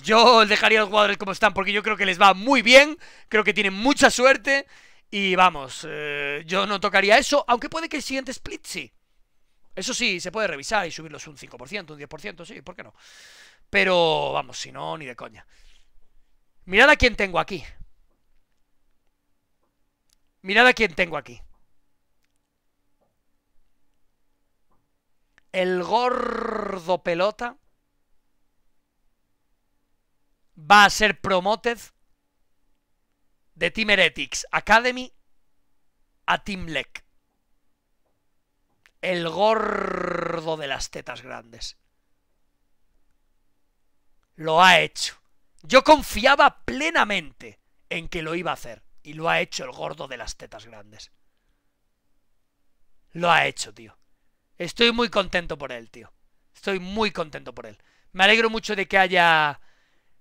Yo dejaría a los jugadores como están porque yo creo que les va muy bien, creo que tienen mucha suerte y vamos, eh, yo no tocaría eso, aunque puede que el siguiente split sí. Eso sí, se puede revisar y subirlos un 5%, un 10%, sí, ¿por qué no? Pero vamos, si no, ni de coña. Mirad a quién tengo aquí. Mirad a quién tengo aquí. el gordo pelota va a ser promoted de Team Heretics Academy a Team Lek. El gordo de las tetas grandes. Lo ha hecho. Yo confiaba plenamente en que lo iba a hacer. Y lo ha hecho el gordo de las tetas grandes. Lo ha hecho, tío. Estoy muy contento por él, tío. Estoy muy contento por él. Me alegro mucho de que haya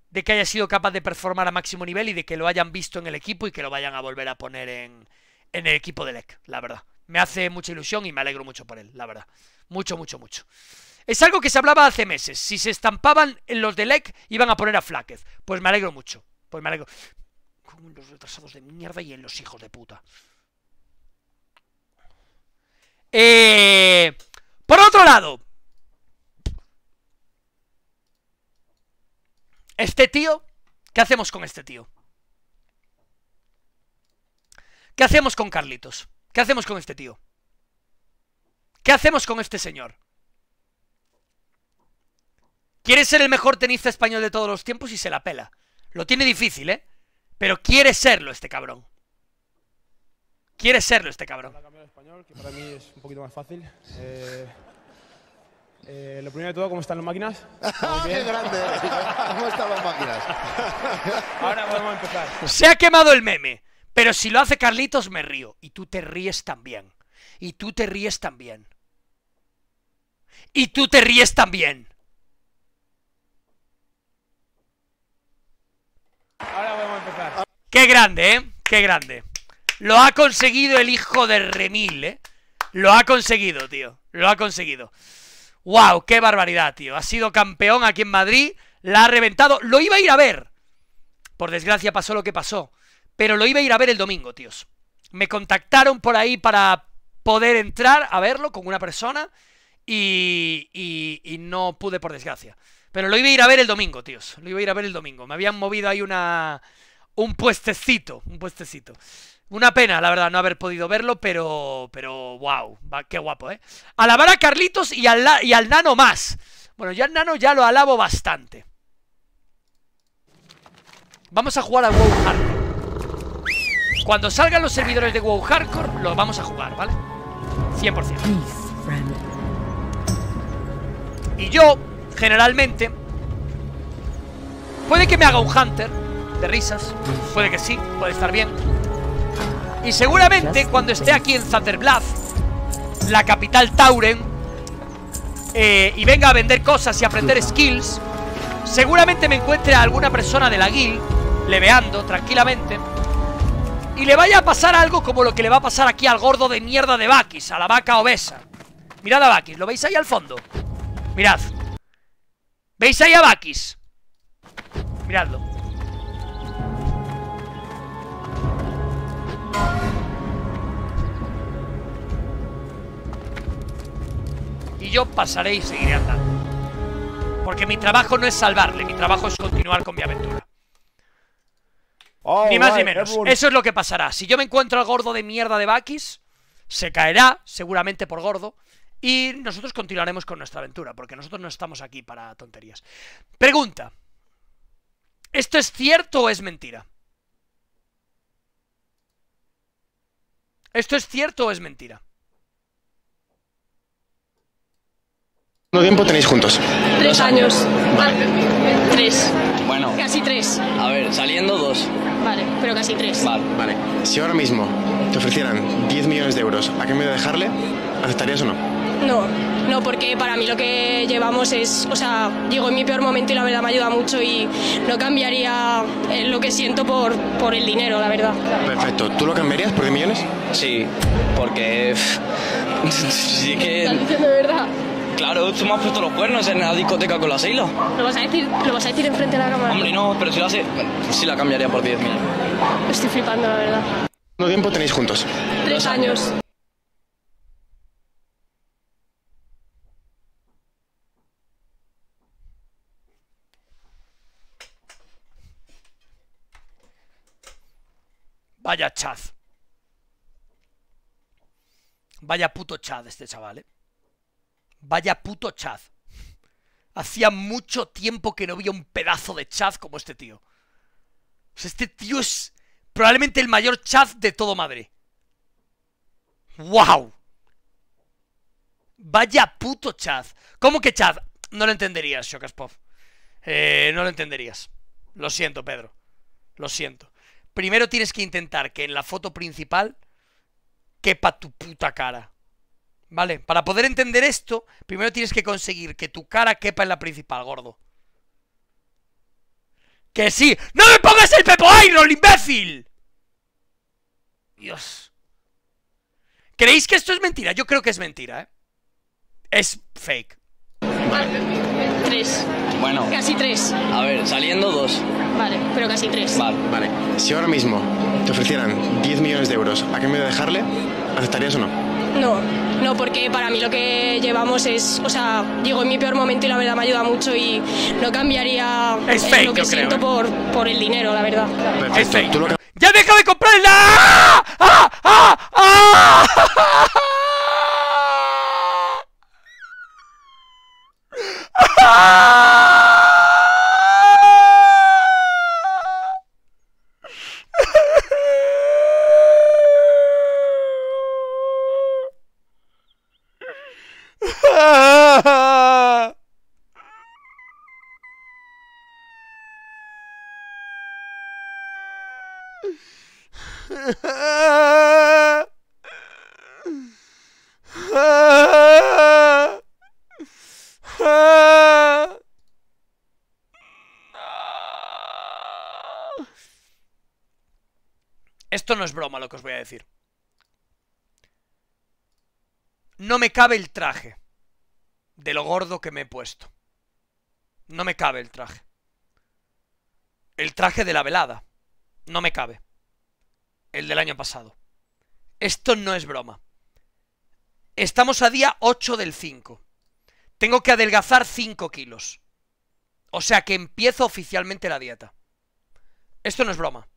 de que haya sido capaz de performar a máximo nivel y de que lo hayan visto en el equipo y que lo vayan a volver a poner en, en el equipo de LEC, la verdad. Me hace mucha ilusión y me alegro mucho por él, la verdad. Mucho, mucho, mucho. Es algo que se hablaba hace meses. Si se estampaban en los de LEC, iban a poner a Flaquez. Pues me alegro mucho. Pues me alegro. Como los retrasados de mierda y en los hijos de puta. Eh, este tío, ¿qué hacemos con este tío? ¿Qué hacemos con Carlitos? ¿Qué hacemos con este tío? ¿Qué hacemos con este señor? Quiere ser el mejor tenista español de todos los tiempos y se la pela. Lo tiene difícil, ¿eh? Pero quiere serlo este cabrón. Quiere serlo este cabrón. para mí es un poquito más fácil. Eh... Eh, lo primero de todo, ¿cómo están las máquinas? Ah, ¡Qué grande! ¿Cómo están las máquinas? Ahora podemos empezar. Se ha quemado el meme, pero si lo hace Carlitos me río. Y tú te ríes también. Y tú te ríes también. Y tú te ríes también. Ahora podemos empezar. ¡Qué grande, eh! ¡Qué grande! Lo ha conseguido el hijo de Remil, eh. Lo ha conseguido, tío. Lo ha conseguido. ¡Wow! ¡Qué barbaridad, tío! Ha sido campeón aquí en Madrid, la ha reventado. Lo iba a ir a ver. Por desgracia pasó lo que pasó. Pero lo iba a ir a ver el domingo, tíos. Me contactaron por ahí para poder entrar a verlo con una persona y, y, no pude por desgracia. Pero lo iba a ir a ver el domingo, tíos. Lo iba a ir a ver el domingo. Me habían movido ahí una... Un puestecito, un puestecito. Una pena, la verdad, no haber podido verlo, pero. Pero, wow, qué guapo, ¿eh? Alabar a Carlitos y al, y al nano más. Bueno, yo al nano ya lo alabo bastante. Vamos a jugar a WoW Hardcore. Cuando salgan los servidores de WoW Hardcore, lo vamos a jugar, ¿vale? 100%. Y yo, generalmente. Puede que me haga un Hunter de risas. Puede que sí, puede estar bien. Y seguramente cuando esté aquí en Zanderblad la capital Tauren, eh, y venga a vender cosas y aprender skills, seguramente me encuentre a alguna persona de la guild, leveando tranquilamente, y le vaya a pasar algo como lo que le va a pasar aquí al gordo de mierda de Bakis, a la vaca obesa. Mirad a Bakis, ¿lo veis ahí al fondo? Mirad. ¿Veis ahí a Bakis? Miradlo. yo pasaré y seguiré andando. Porque mi trabajo no es salvarle, mi trabajo es continuar con mi aventura. ni más ni menos. Eso es lo que pasará. Si yo me encuentro al gordo de mierda de Bakis, se caerá, seguramente por gordo, y nosotros continuaremos con nuestra aventura, porque nosotros no estamos aquí para tonterías. Pregunta. ¿Esto es cierto o es mentira? ¿Esto es cierto o es mentira? ¿Cuánto tiempo tenéis juntos? Tres años. Vale. tres. Bueno. Casi tres. A ver, saliendo dos. Vale, pero casi tres. Vale. Vale. Si ahora mismo te ofrecieran 10 millones de euros a voy a dejarle, ¿aceptarías o no? No, no, porque para mí lo que llevamos es, o sea, llego en mi peor momento y la verdad me ayuda mucho y no cambiaría eh, lo que siento por, por el dinero, la verdad. Perfecto. ¿Tú lo cambiarías por 10 millones? Sí, porque... sí que... ¿Estás diciendo de verdad? Claro, tú me has puesto los cuernos en la discoteca con la Seila. ¿Lo vas a decir, lo vas a decir enfrente de la cámara? Hombre, no, pero si la hace, sí la cambiaría por 10.000. Estoy flipando, la verdad. ¿Cuánto tiempo tenéis juntos? Tres años. Vaya chaz. Vaya puto chad este chaval, eh. Vaya puto Chad. Hacía mucho tiempo que no había un pedazo de Chad como este tío. este tío es probablemente el mayor Chad de todo madre ¡Wow! Vaya puto Chad. ¿Cómo que Chad? No lo entenderías, Shokaspov. Eh, no lo entenderías. Lo siento, Pedro. Lo siento. Primero tienes que intentar que en la foto principal quepa tu puta cara. ¿Vale? Para poder entender esto, primero tienes que conseguir que tu cara quepa en la principal, gordo. ¡Que sí! ¡No me pongas el Pepo Iron, imbécil! Dios. ¿Creéis que esto es mentira? Yo creo que es mentira, ¿eh? Es fake. tres. Bueno. Casi tres. A ver, saliendo dos. Vale, pero casi tres. Vale. Si ahora mismo te ofrecieran 10 millones de euros a voy a dejarle, ¿aceptarías o no? No, no, porque para mí lo que llevamos es, o sea, llegó en mi peor momento y la verdad me ayuda mucho y no cambiaría lo que siento ¿eh? por, el dinero, la verdad. ¡Ya deja de comprarla! ¡Ah! ¡Ah! ¡Ah! que os voy a decir. No me cabe el traje de lo gordo que me he puesto. No me cabe el traje. El traje de la velada. No me cabe. El del año pasado. Esto no es broma. Estamos a día 8 del 5. Tengo que adelgazar 5 kilos. O sea que empiezo oficialmente la dieta. Esto no es broma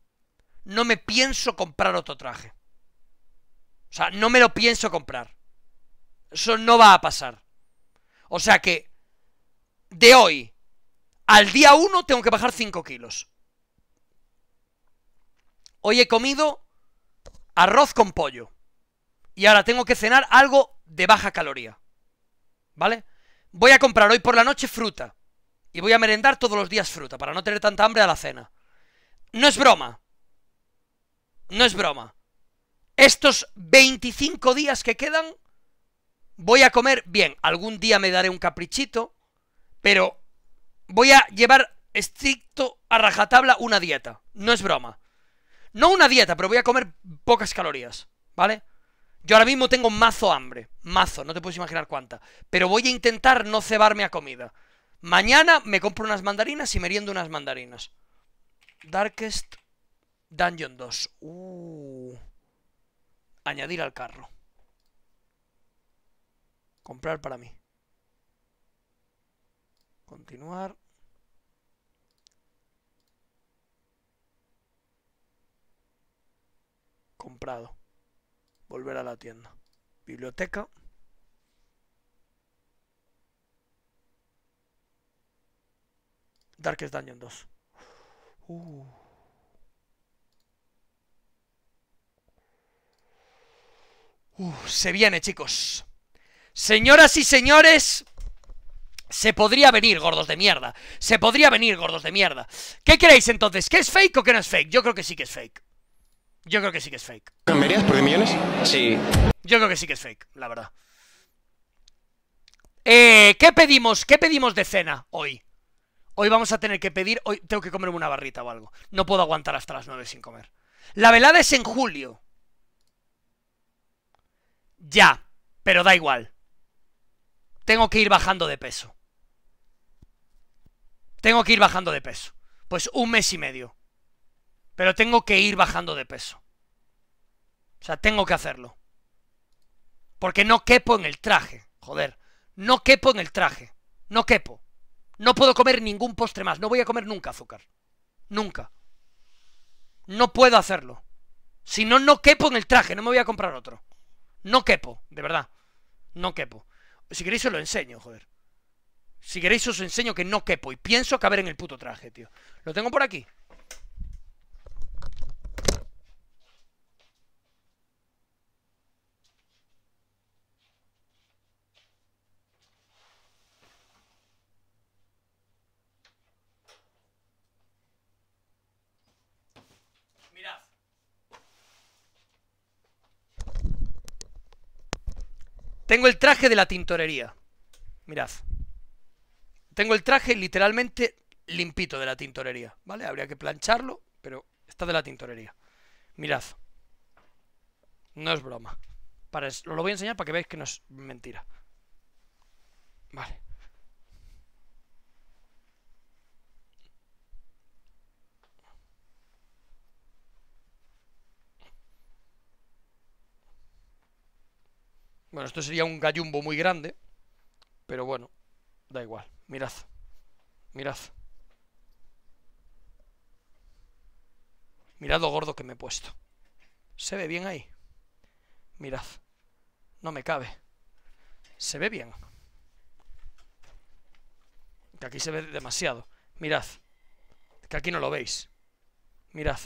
no me pienso comprar otro traje. O sea, no me lo pienso comprar. Eso no va a pasar. O sea que de hoy al día 1 tengo que bajar 5 kilos. Hoy he comido arroz con pollo. Y ahora tengo que cenar algo de baja caloría. ¿Vale? Voy a comprar hoy por la noche fruta. Y voy a merendar todos los días fruta para no tener tanta hambre a la cena. No es broma no es broma. Estos 25 días que quedan, voy a comer bien. Algún día me daré un caprichito, pero voy a llevar estricto a rajatabla una dieta. No es broma. No una dieta, pero voy a comer pocas calorías, ¿vale? Yo ahora mismo tengo mazo hambre, mazo, no te puedes imaginar cuánta. Pero voy a intentar no cebarme a comida. Mañana me compro unas mandarinas y meriendo unas mandarinas. Darkest Dungeon 2. Uh. Añadir al carro. Comprar para mí. Continuar. Comprado. Volver a la tienda. Biblioteca. Darkest Dungeon 2. se viene, chicos. Señoras y señores, se podría venir, gordos de mierda. Se podría venir, gordos de mierda. ¿Qué creéis entonces? ¿Que es fake o que no es fake? Yo creo que sí que es fake. Yo creo que sí que es fake. ¿Cambiarías por millones? Sí. Yo creo que sí que es fake, la verdad. Eh, ¿qué pedimos? ¿Qué pedimos de cena hoy? Hoy vamos a tener que pedir... Hoy tengo que comerme una barrita o algo. No puedo aguantar hasta las 9 sin comer. La velada es en julio. Ya, pero da igual. Tengo que ir bajando de peso. Tengo que ir bajando de peso. Pues un mes y medio. Pero tengo que ir bajando de peso. O sea, tengo que hacerlo. Porque no quepo en el traje. Joder. No quepo en el traje. No quepo. No puedo comer ningún postre más. No voy a comer nunca azúcar. Nunca. No puedo hacerlo. Si no, no quepo en el traje. No me voy a comprar otro. No quepo, de verdad. No quepo. Si queréis os lo enseño, joder. Si queréis os enseño que no quepo y pienso caber en el puto traje, tío. Lo tengo por aquí. Tengo el traje de la tintorería. Mirad. Tengo el traje literalmente limpito de la tintorería, ¿vale? Habría que plancharlo, pero está de la tintorería. Mirad. No es broma. Para, lo voy a enseñar para que veáis que no es mentira. Vale. Bueno, esto sería un gallumbo muy grande. Pero bueno, da igual. Mirad. Mirad. Mirad lo gordo que me he puesto. ¿Se ve bien ahí? Mirad. No me cabe. Se ve bien. Que aquí se ve demasiado. Mirad. Que aquí no lo veis. Mirad.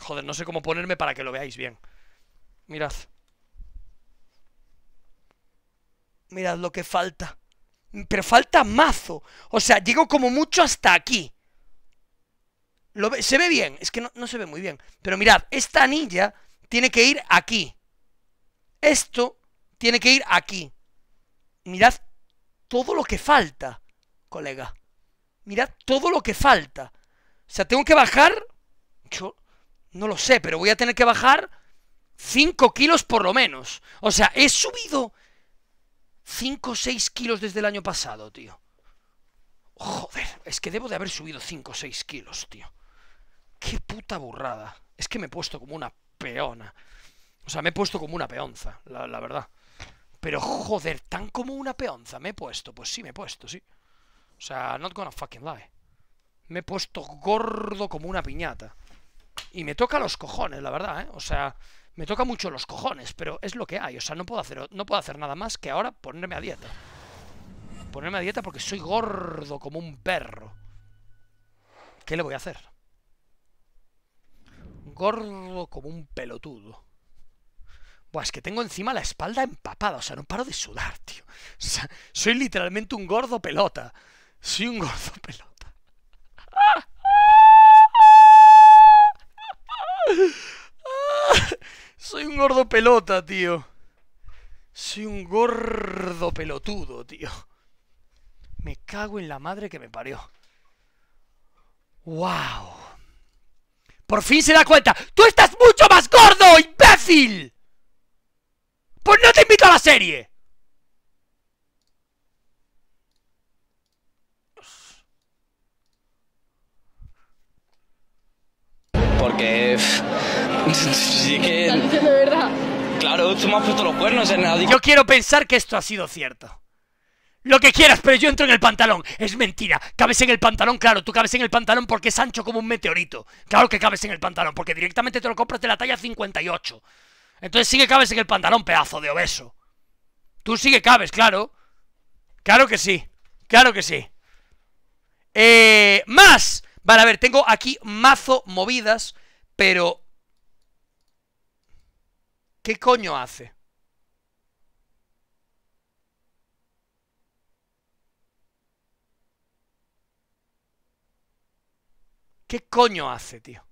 Joder, no sé cómo ponerme para que lo veáis bien. Mirad. Mirad lo que falta. Pero falta mazo. O sea, llego como mucho hasta aquí. se ve bien. Es que no, no se ve muy bien. Pero mirad, esta anilla tiene que ir aquí. Esto tiene que ir aquí. Mirad todo lo que falta, colega. Mirad todo lo que falta. O sea, tengo que bajar... Yo no lo sé, pero voy a tener que bajar 5 kilos por lo menos. O sea, he subido 5 o 6 kilos desde el año pasado, tío. Joder, es que debo de haber subido 5 o 6 kilos, tío. Qué puta burrada. Es que me he puesto como una peona. O sea, me he puesto como una peonza, la, verdad. Pero joder, tan como una peonza me he puesto. Pues sí, me he puesto, sí. O sea, not gonna fucking lie. Me he puesto gordo como una piñata. Y me toca los cojones, la verdad, ¿eh? O sea, me toca mucho los cojones, pero es lo que hay. O sea, no puedo hacer, no puedo hacer nada más que ahora ponerme a dieta. Ponerme a dieta porque soy gordo como un perro. ¿Qué le voy a hacer? Gordo como un pelotudo. Buah, es que tengo encima la espalda empapada. O sea, no paro de sudar, tío. O sea, soy literalmente un gordo pelota. Soy un gordo pelota. Soy un gordo pelota, tío. Soy un gordo pelotudo, tío. Me cago en la madre que me parió. ¡Wow! Por fin se da cuenta. ¡Tú estás mucho más gordo, imbécil! Pues no te invito a la serie. Porque sí que... Claro, tú me has puesto los cuernos en Yo quiero pensar que esto ha sido cierto. Lo que quieras, pero yo entro en el pantalón. Es mentira. Cabes en el pantalón, claro. Tú cabes en el pantalón porque es ancho como un meteorito. Claro que cabes en el pantalón, porque directamente te lo compras de la talla 58. Entonces sí que cabes en el pantalón, pedazo de obeso. Tú sí que cabes, claro. Claro que sí. Claro que sí. Eh, más. Vale, a ver, tengo aquí mazo movidas, pero ¿Qué coño hace? ¿Qué coño hace, tío?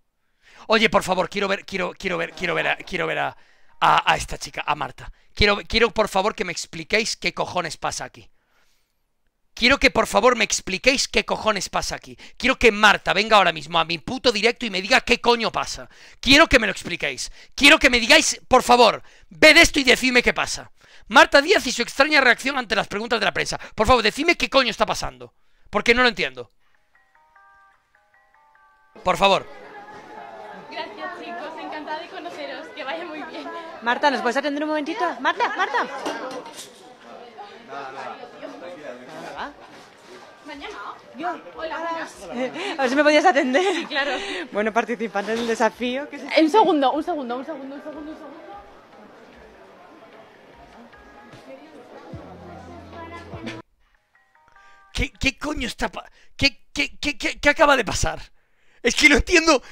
Oye, por favor, quiero ver, quiero, quiero ver, quiero ver, a, quiero ver a, a, esta chica, a Marta. Quiero, quiero, por favor, que me expliquéis qué cojones pasa aquí. Quiero que por favor me expliquéis qué cojones pasa aquí. Quiero que Marta venga ahora mismo a mi puto directo y me diga qué coño pasa. Quiero que me lo expliquéis. Quiero que me digáis, por favor, ved esto y decime qué pasa. Marta Díaz y su extraña reacción ante las preguntas de la prensa. Por favor, decime qué coño está pasando. Porque no lo entiendo. Por favor. Gracias chicos, encantada de conoceros. Que vaya muy bien. Marta, ¿nos puedes atender un momentito? Marta, Marta. Yo. Hola, a ver si me podías atender. Sí, claro. Bueno, en desafío. Que Un segundo, un segundo, un segundo, un segundo, un segundo. ¿Qué, qué coño está pa ¿Qué, qué, qué, qué, acaba de pasar? Es que no entiendo,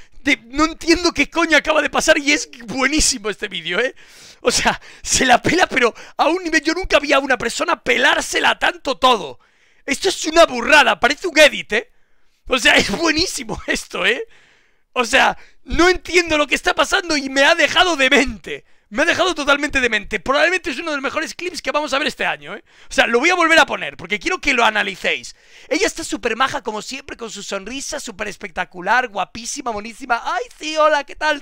no entiendo qué coño acaba de pasar y es buenísimo este vídeo, ¿eh? O sea, se la pela, pero a un nivel yo nunca había a una persona pelársela tanto todo. Esto es una burrada, parece un edit, ¿eh? O sea, es buenísimo esto, ¿eh? O sea, no entiendo lo que está pasando y me ha dejado demente. Me ha dejado totalmente demente. Probablemente es uno de los mejores clips que vamos a ver este año, ¿eh? O sea, lo voy a volver a poner porque quiero que lo analicéis. Ella está súper maja como siempre, con su sonrisa súper espectacular, guapísima, buenísima. ¡Ay, sí, hola, qué tal!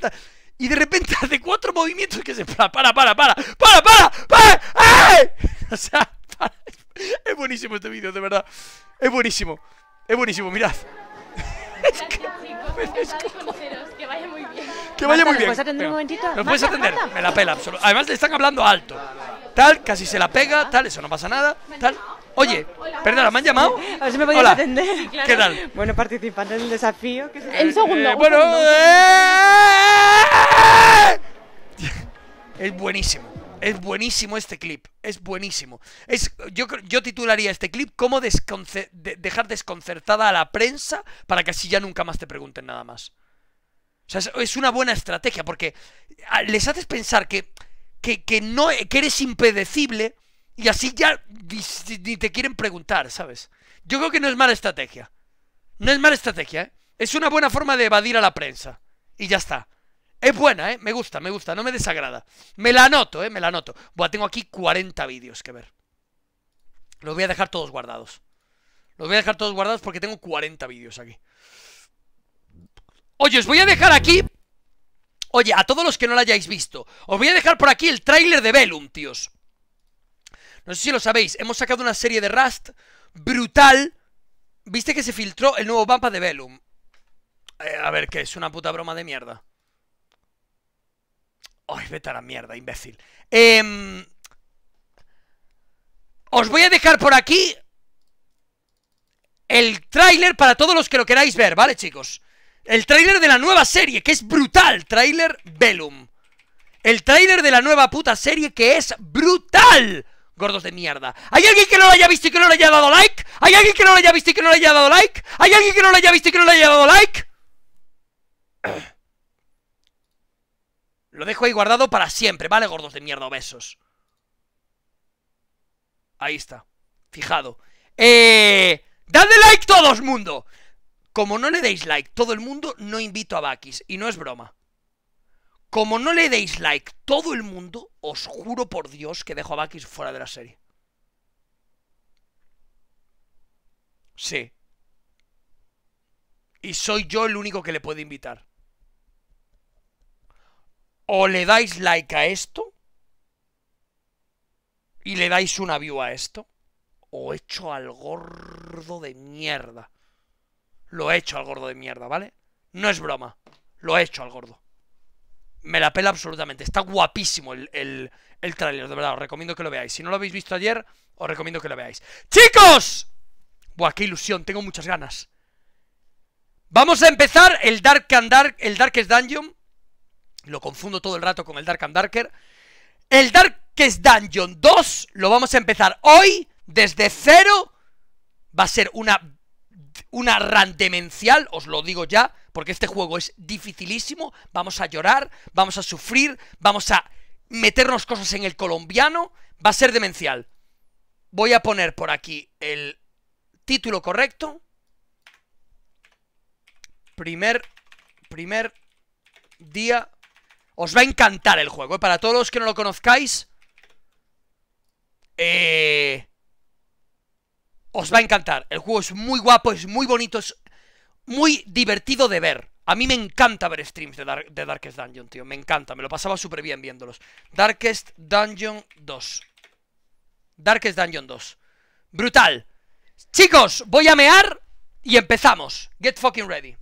Y de repente hace cuatro movimientos que se... ¡Para, para, para! ¡Para, para! ¡Para! para ¡eh! ¡Ay! O sea, para... Es buenísimo este vídeo, de verdad. Es buenísimo. Es buenísimo, mirad. es que, vaya muy bien. Que vaya muy bien. ¿Me puedes atender un momentito? ¿Me puedes atender? Me la pela, absoluto. Además, le están hablando alto. Tal, casi se la pega, tal, eso no pasa nada, tal. Oye, perdona, ¿me han llamado? A ver si me podéis Hola. atender. ¿Qué tal? Bueno, participando en el desafío. En segundo. Eh, bueno, eh, eh, es buenísimo. Es buenísimo este clip, es buenísimo. Es, yo, titularía este clip como dejar desconcertada a la prensa para que así ya nunca más te pregunten nada más. O sea, es una buena estrategia porque les haces pensar que, que, no, que eres impedecible y así ya ni, ni, te quieren preguntar, ¿sabes? Yo creo que no es mala estrategia. No es mala estrategia, ¿eh? Es una buena forma de evadir a la prensa. Y ya está. Es buena, ¿eh? Me gusta, me gusta, no me desagrada. Me la anoto, ¿eh? Me la anoto. Buah, tengo aquí 40 vídeos que ver. Los voy a dejar todos guardados. Los voy a dejar todos guardados porque tengo 40 vídeos aquí. Oye, os voy a dejar aquí... Oye, a todos los que no lo hayáis visto, os voy a dejar por aquí el tráiler de Velum, tíos. No sé si lo sabéis, hemos sacado una serie de Rust brutal. Viste que se filtró el nuevo mapa de Velum. Eh, a ver, ¿qué es? Una puta broma de mierda. ¡Ay, vete a la mierda, imbécil! Em, os voy a dejar por aquí el tráiler para todos los que lo queráis ver, ¿vale, chicos? El tráiler de la nueva serie, que es brutal, tráiler Velum. El tráiler de la nueva puta serie que es brutal. Gordos de mierda. ¿Hay alguien que no lo haya visto y que no le haya dado like? ¿Hay alguien que no lo haya visto y que no le haya dado like? ¿Hay alguien que no lo haya visto y que no le haya dado like? Lo dejo ahí guardado para siempre, ¿vale, gordos de mierda obesos? Ahí está. Fijado. Eh... ¡Dadle like todos, mundo! Como no le deis like todo el mundo, no invito a Bakis. Y no es broma. Como no le deis like todo el mundo, os juro por Dios que dejo a Bakis fuera de la serie. Sí. Y soy yo el único que le puede invitar o le dais like a esto y le dais una view a esto, o hecho al gordo de mierda. Lo he hecho al gordo de mierda, ¿vale? No es broma, lo he hecho al gordo. Me la pela absolutamente, está guapísimo el, el, tráiler, de verdad, os recomiendo que lo veáis. Si no lo habéis visto ayer, os recomiendo que lo veáis. ¡Chicos! Buah, qué ilusión, tengo muchas ganas. Vamos a empezar el Dark and Dark, el Darkest Dungeon lo confundo todo el rato con el Dark and Darker. El Darkest Dungeon 2 lo vamos a empezar hoy, desde cero. Va a ser una, una run demencial, os lo digo ya, porque este juego es dificilísimo. Vamos a llorar, vamos a sufrir, vamos a meternos cosas en el colombiano. Va a ser demencial. Voy a poner por aquí el título correcto. Primer, primer día os va a encantar el juego, ¿eh? Para todos los que no lo conozcáis eh, Os va a encantar El juego es muy guapo, es muy bonito Es muy divertido de ver A mí me encanta ver streams de, de Darkest Dungeon, tío Me encanta, me lo pasaba súper bien viéndolos Darkest Dungeon 2 Darkest Dungeon 2 Brutal Chicos, voy a mear y empezamos Get fucking ready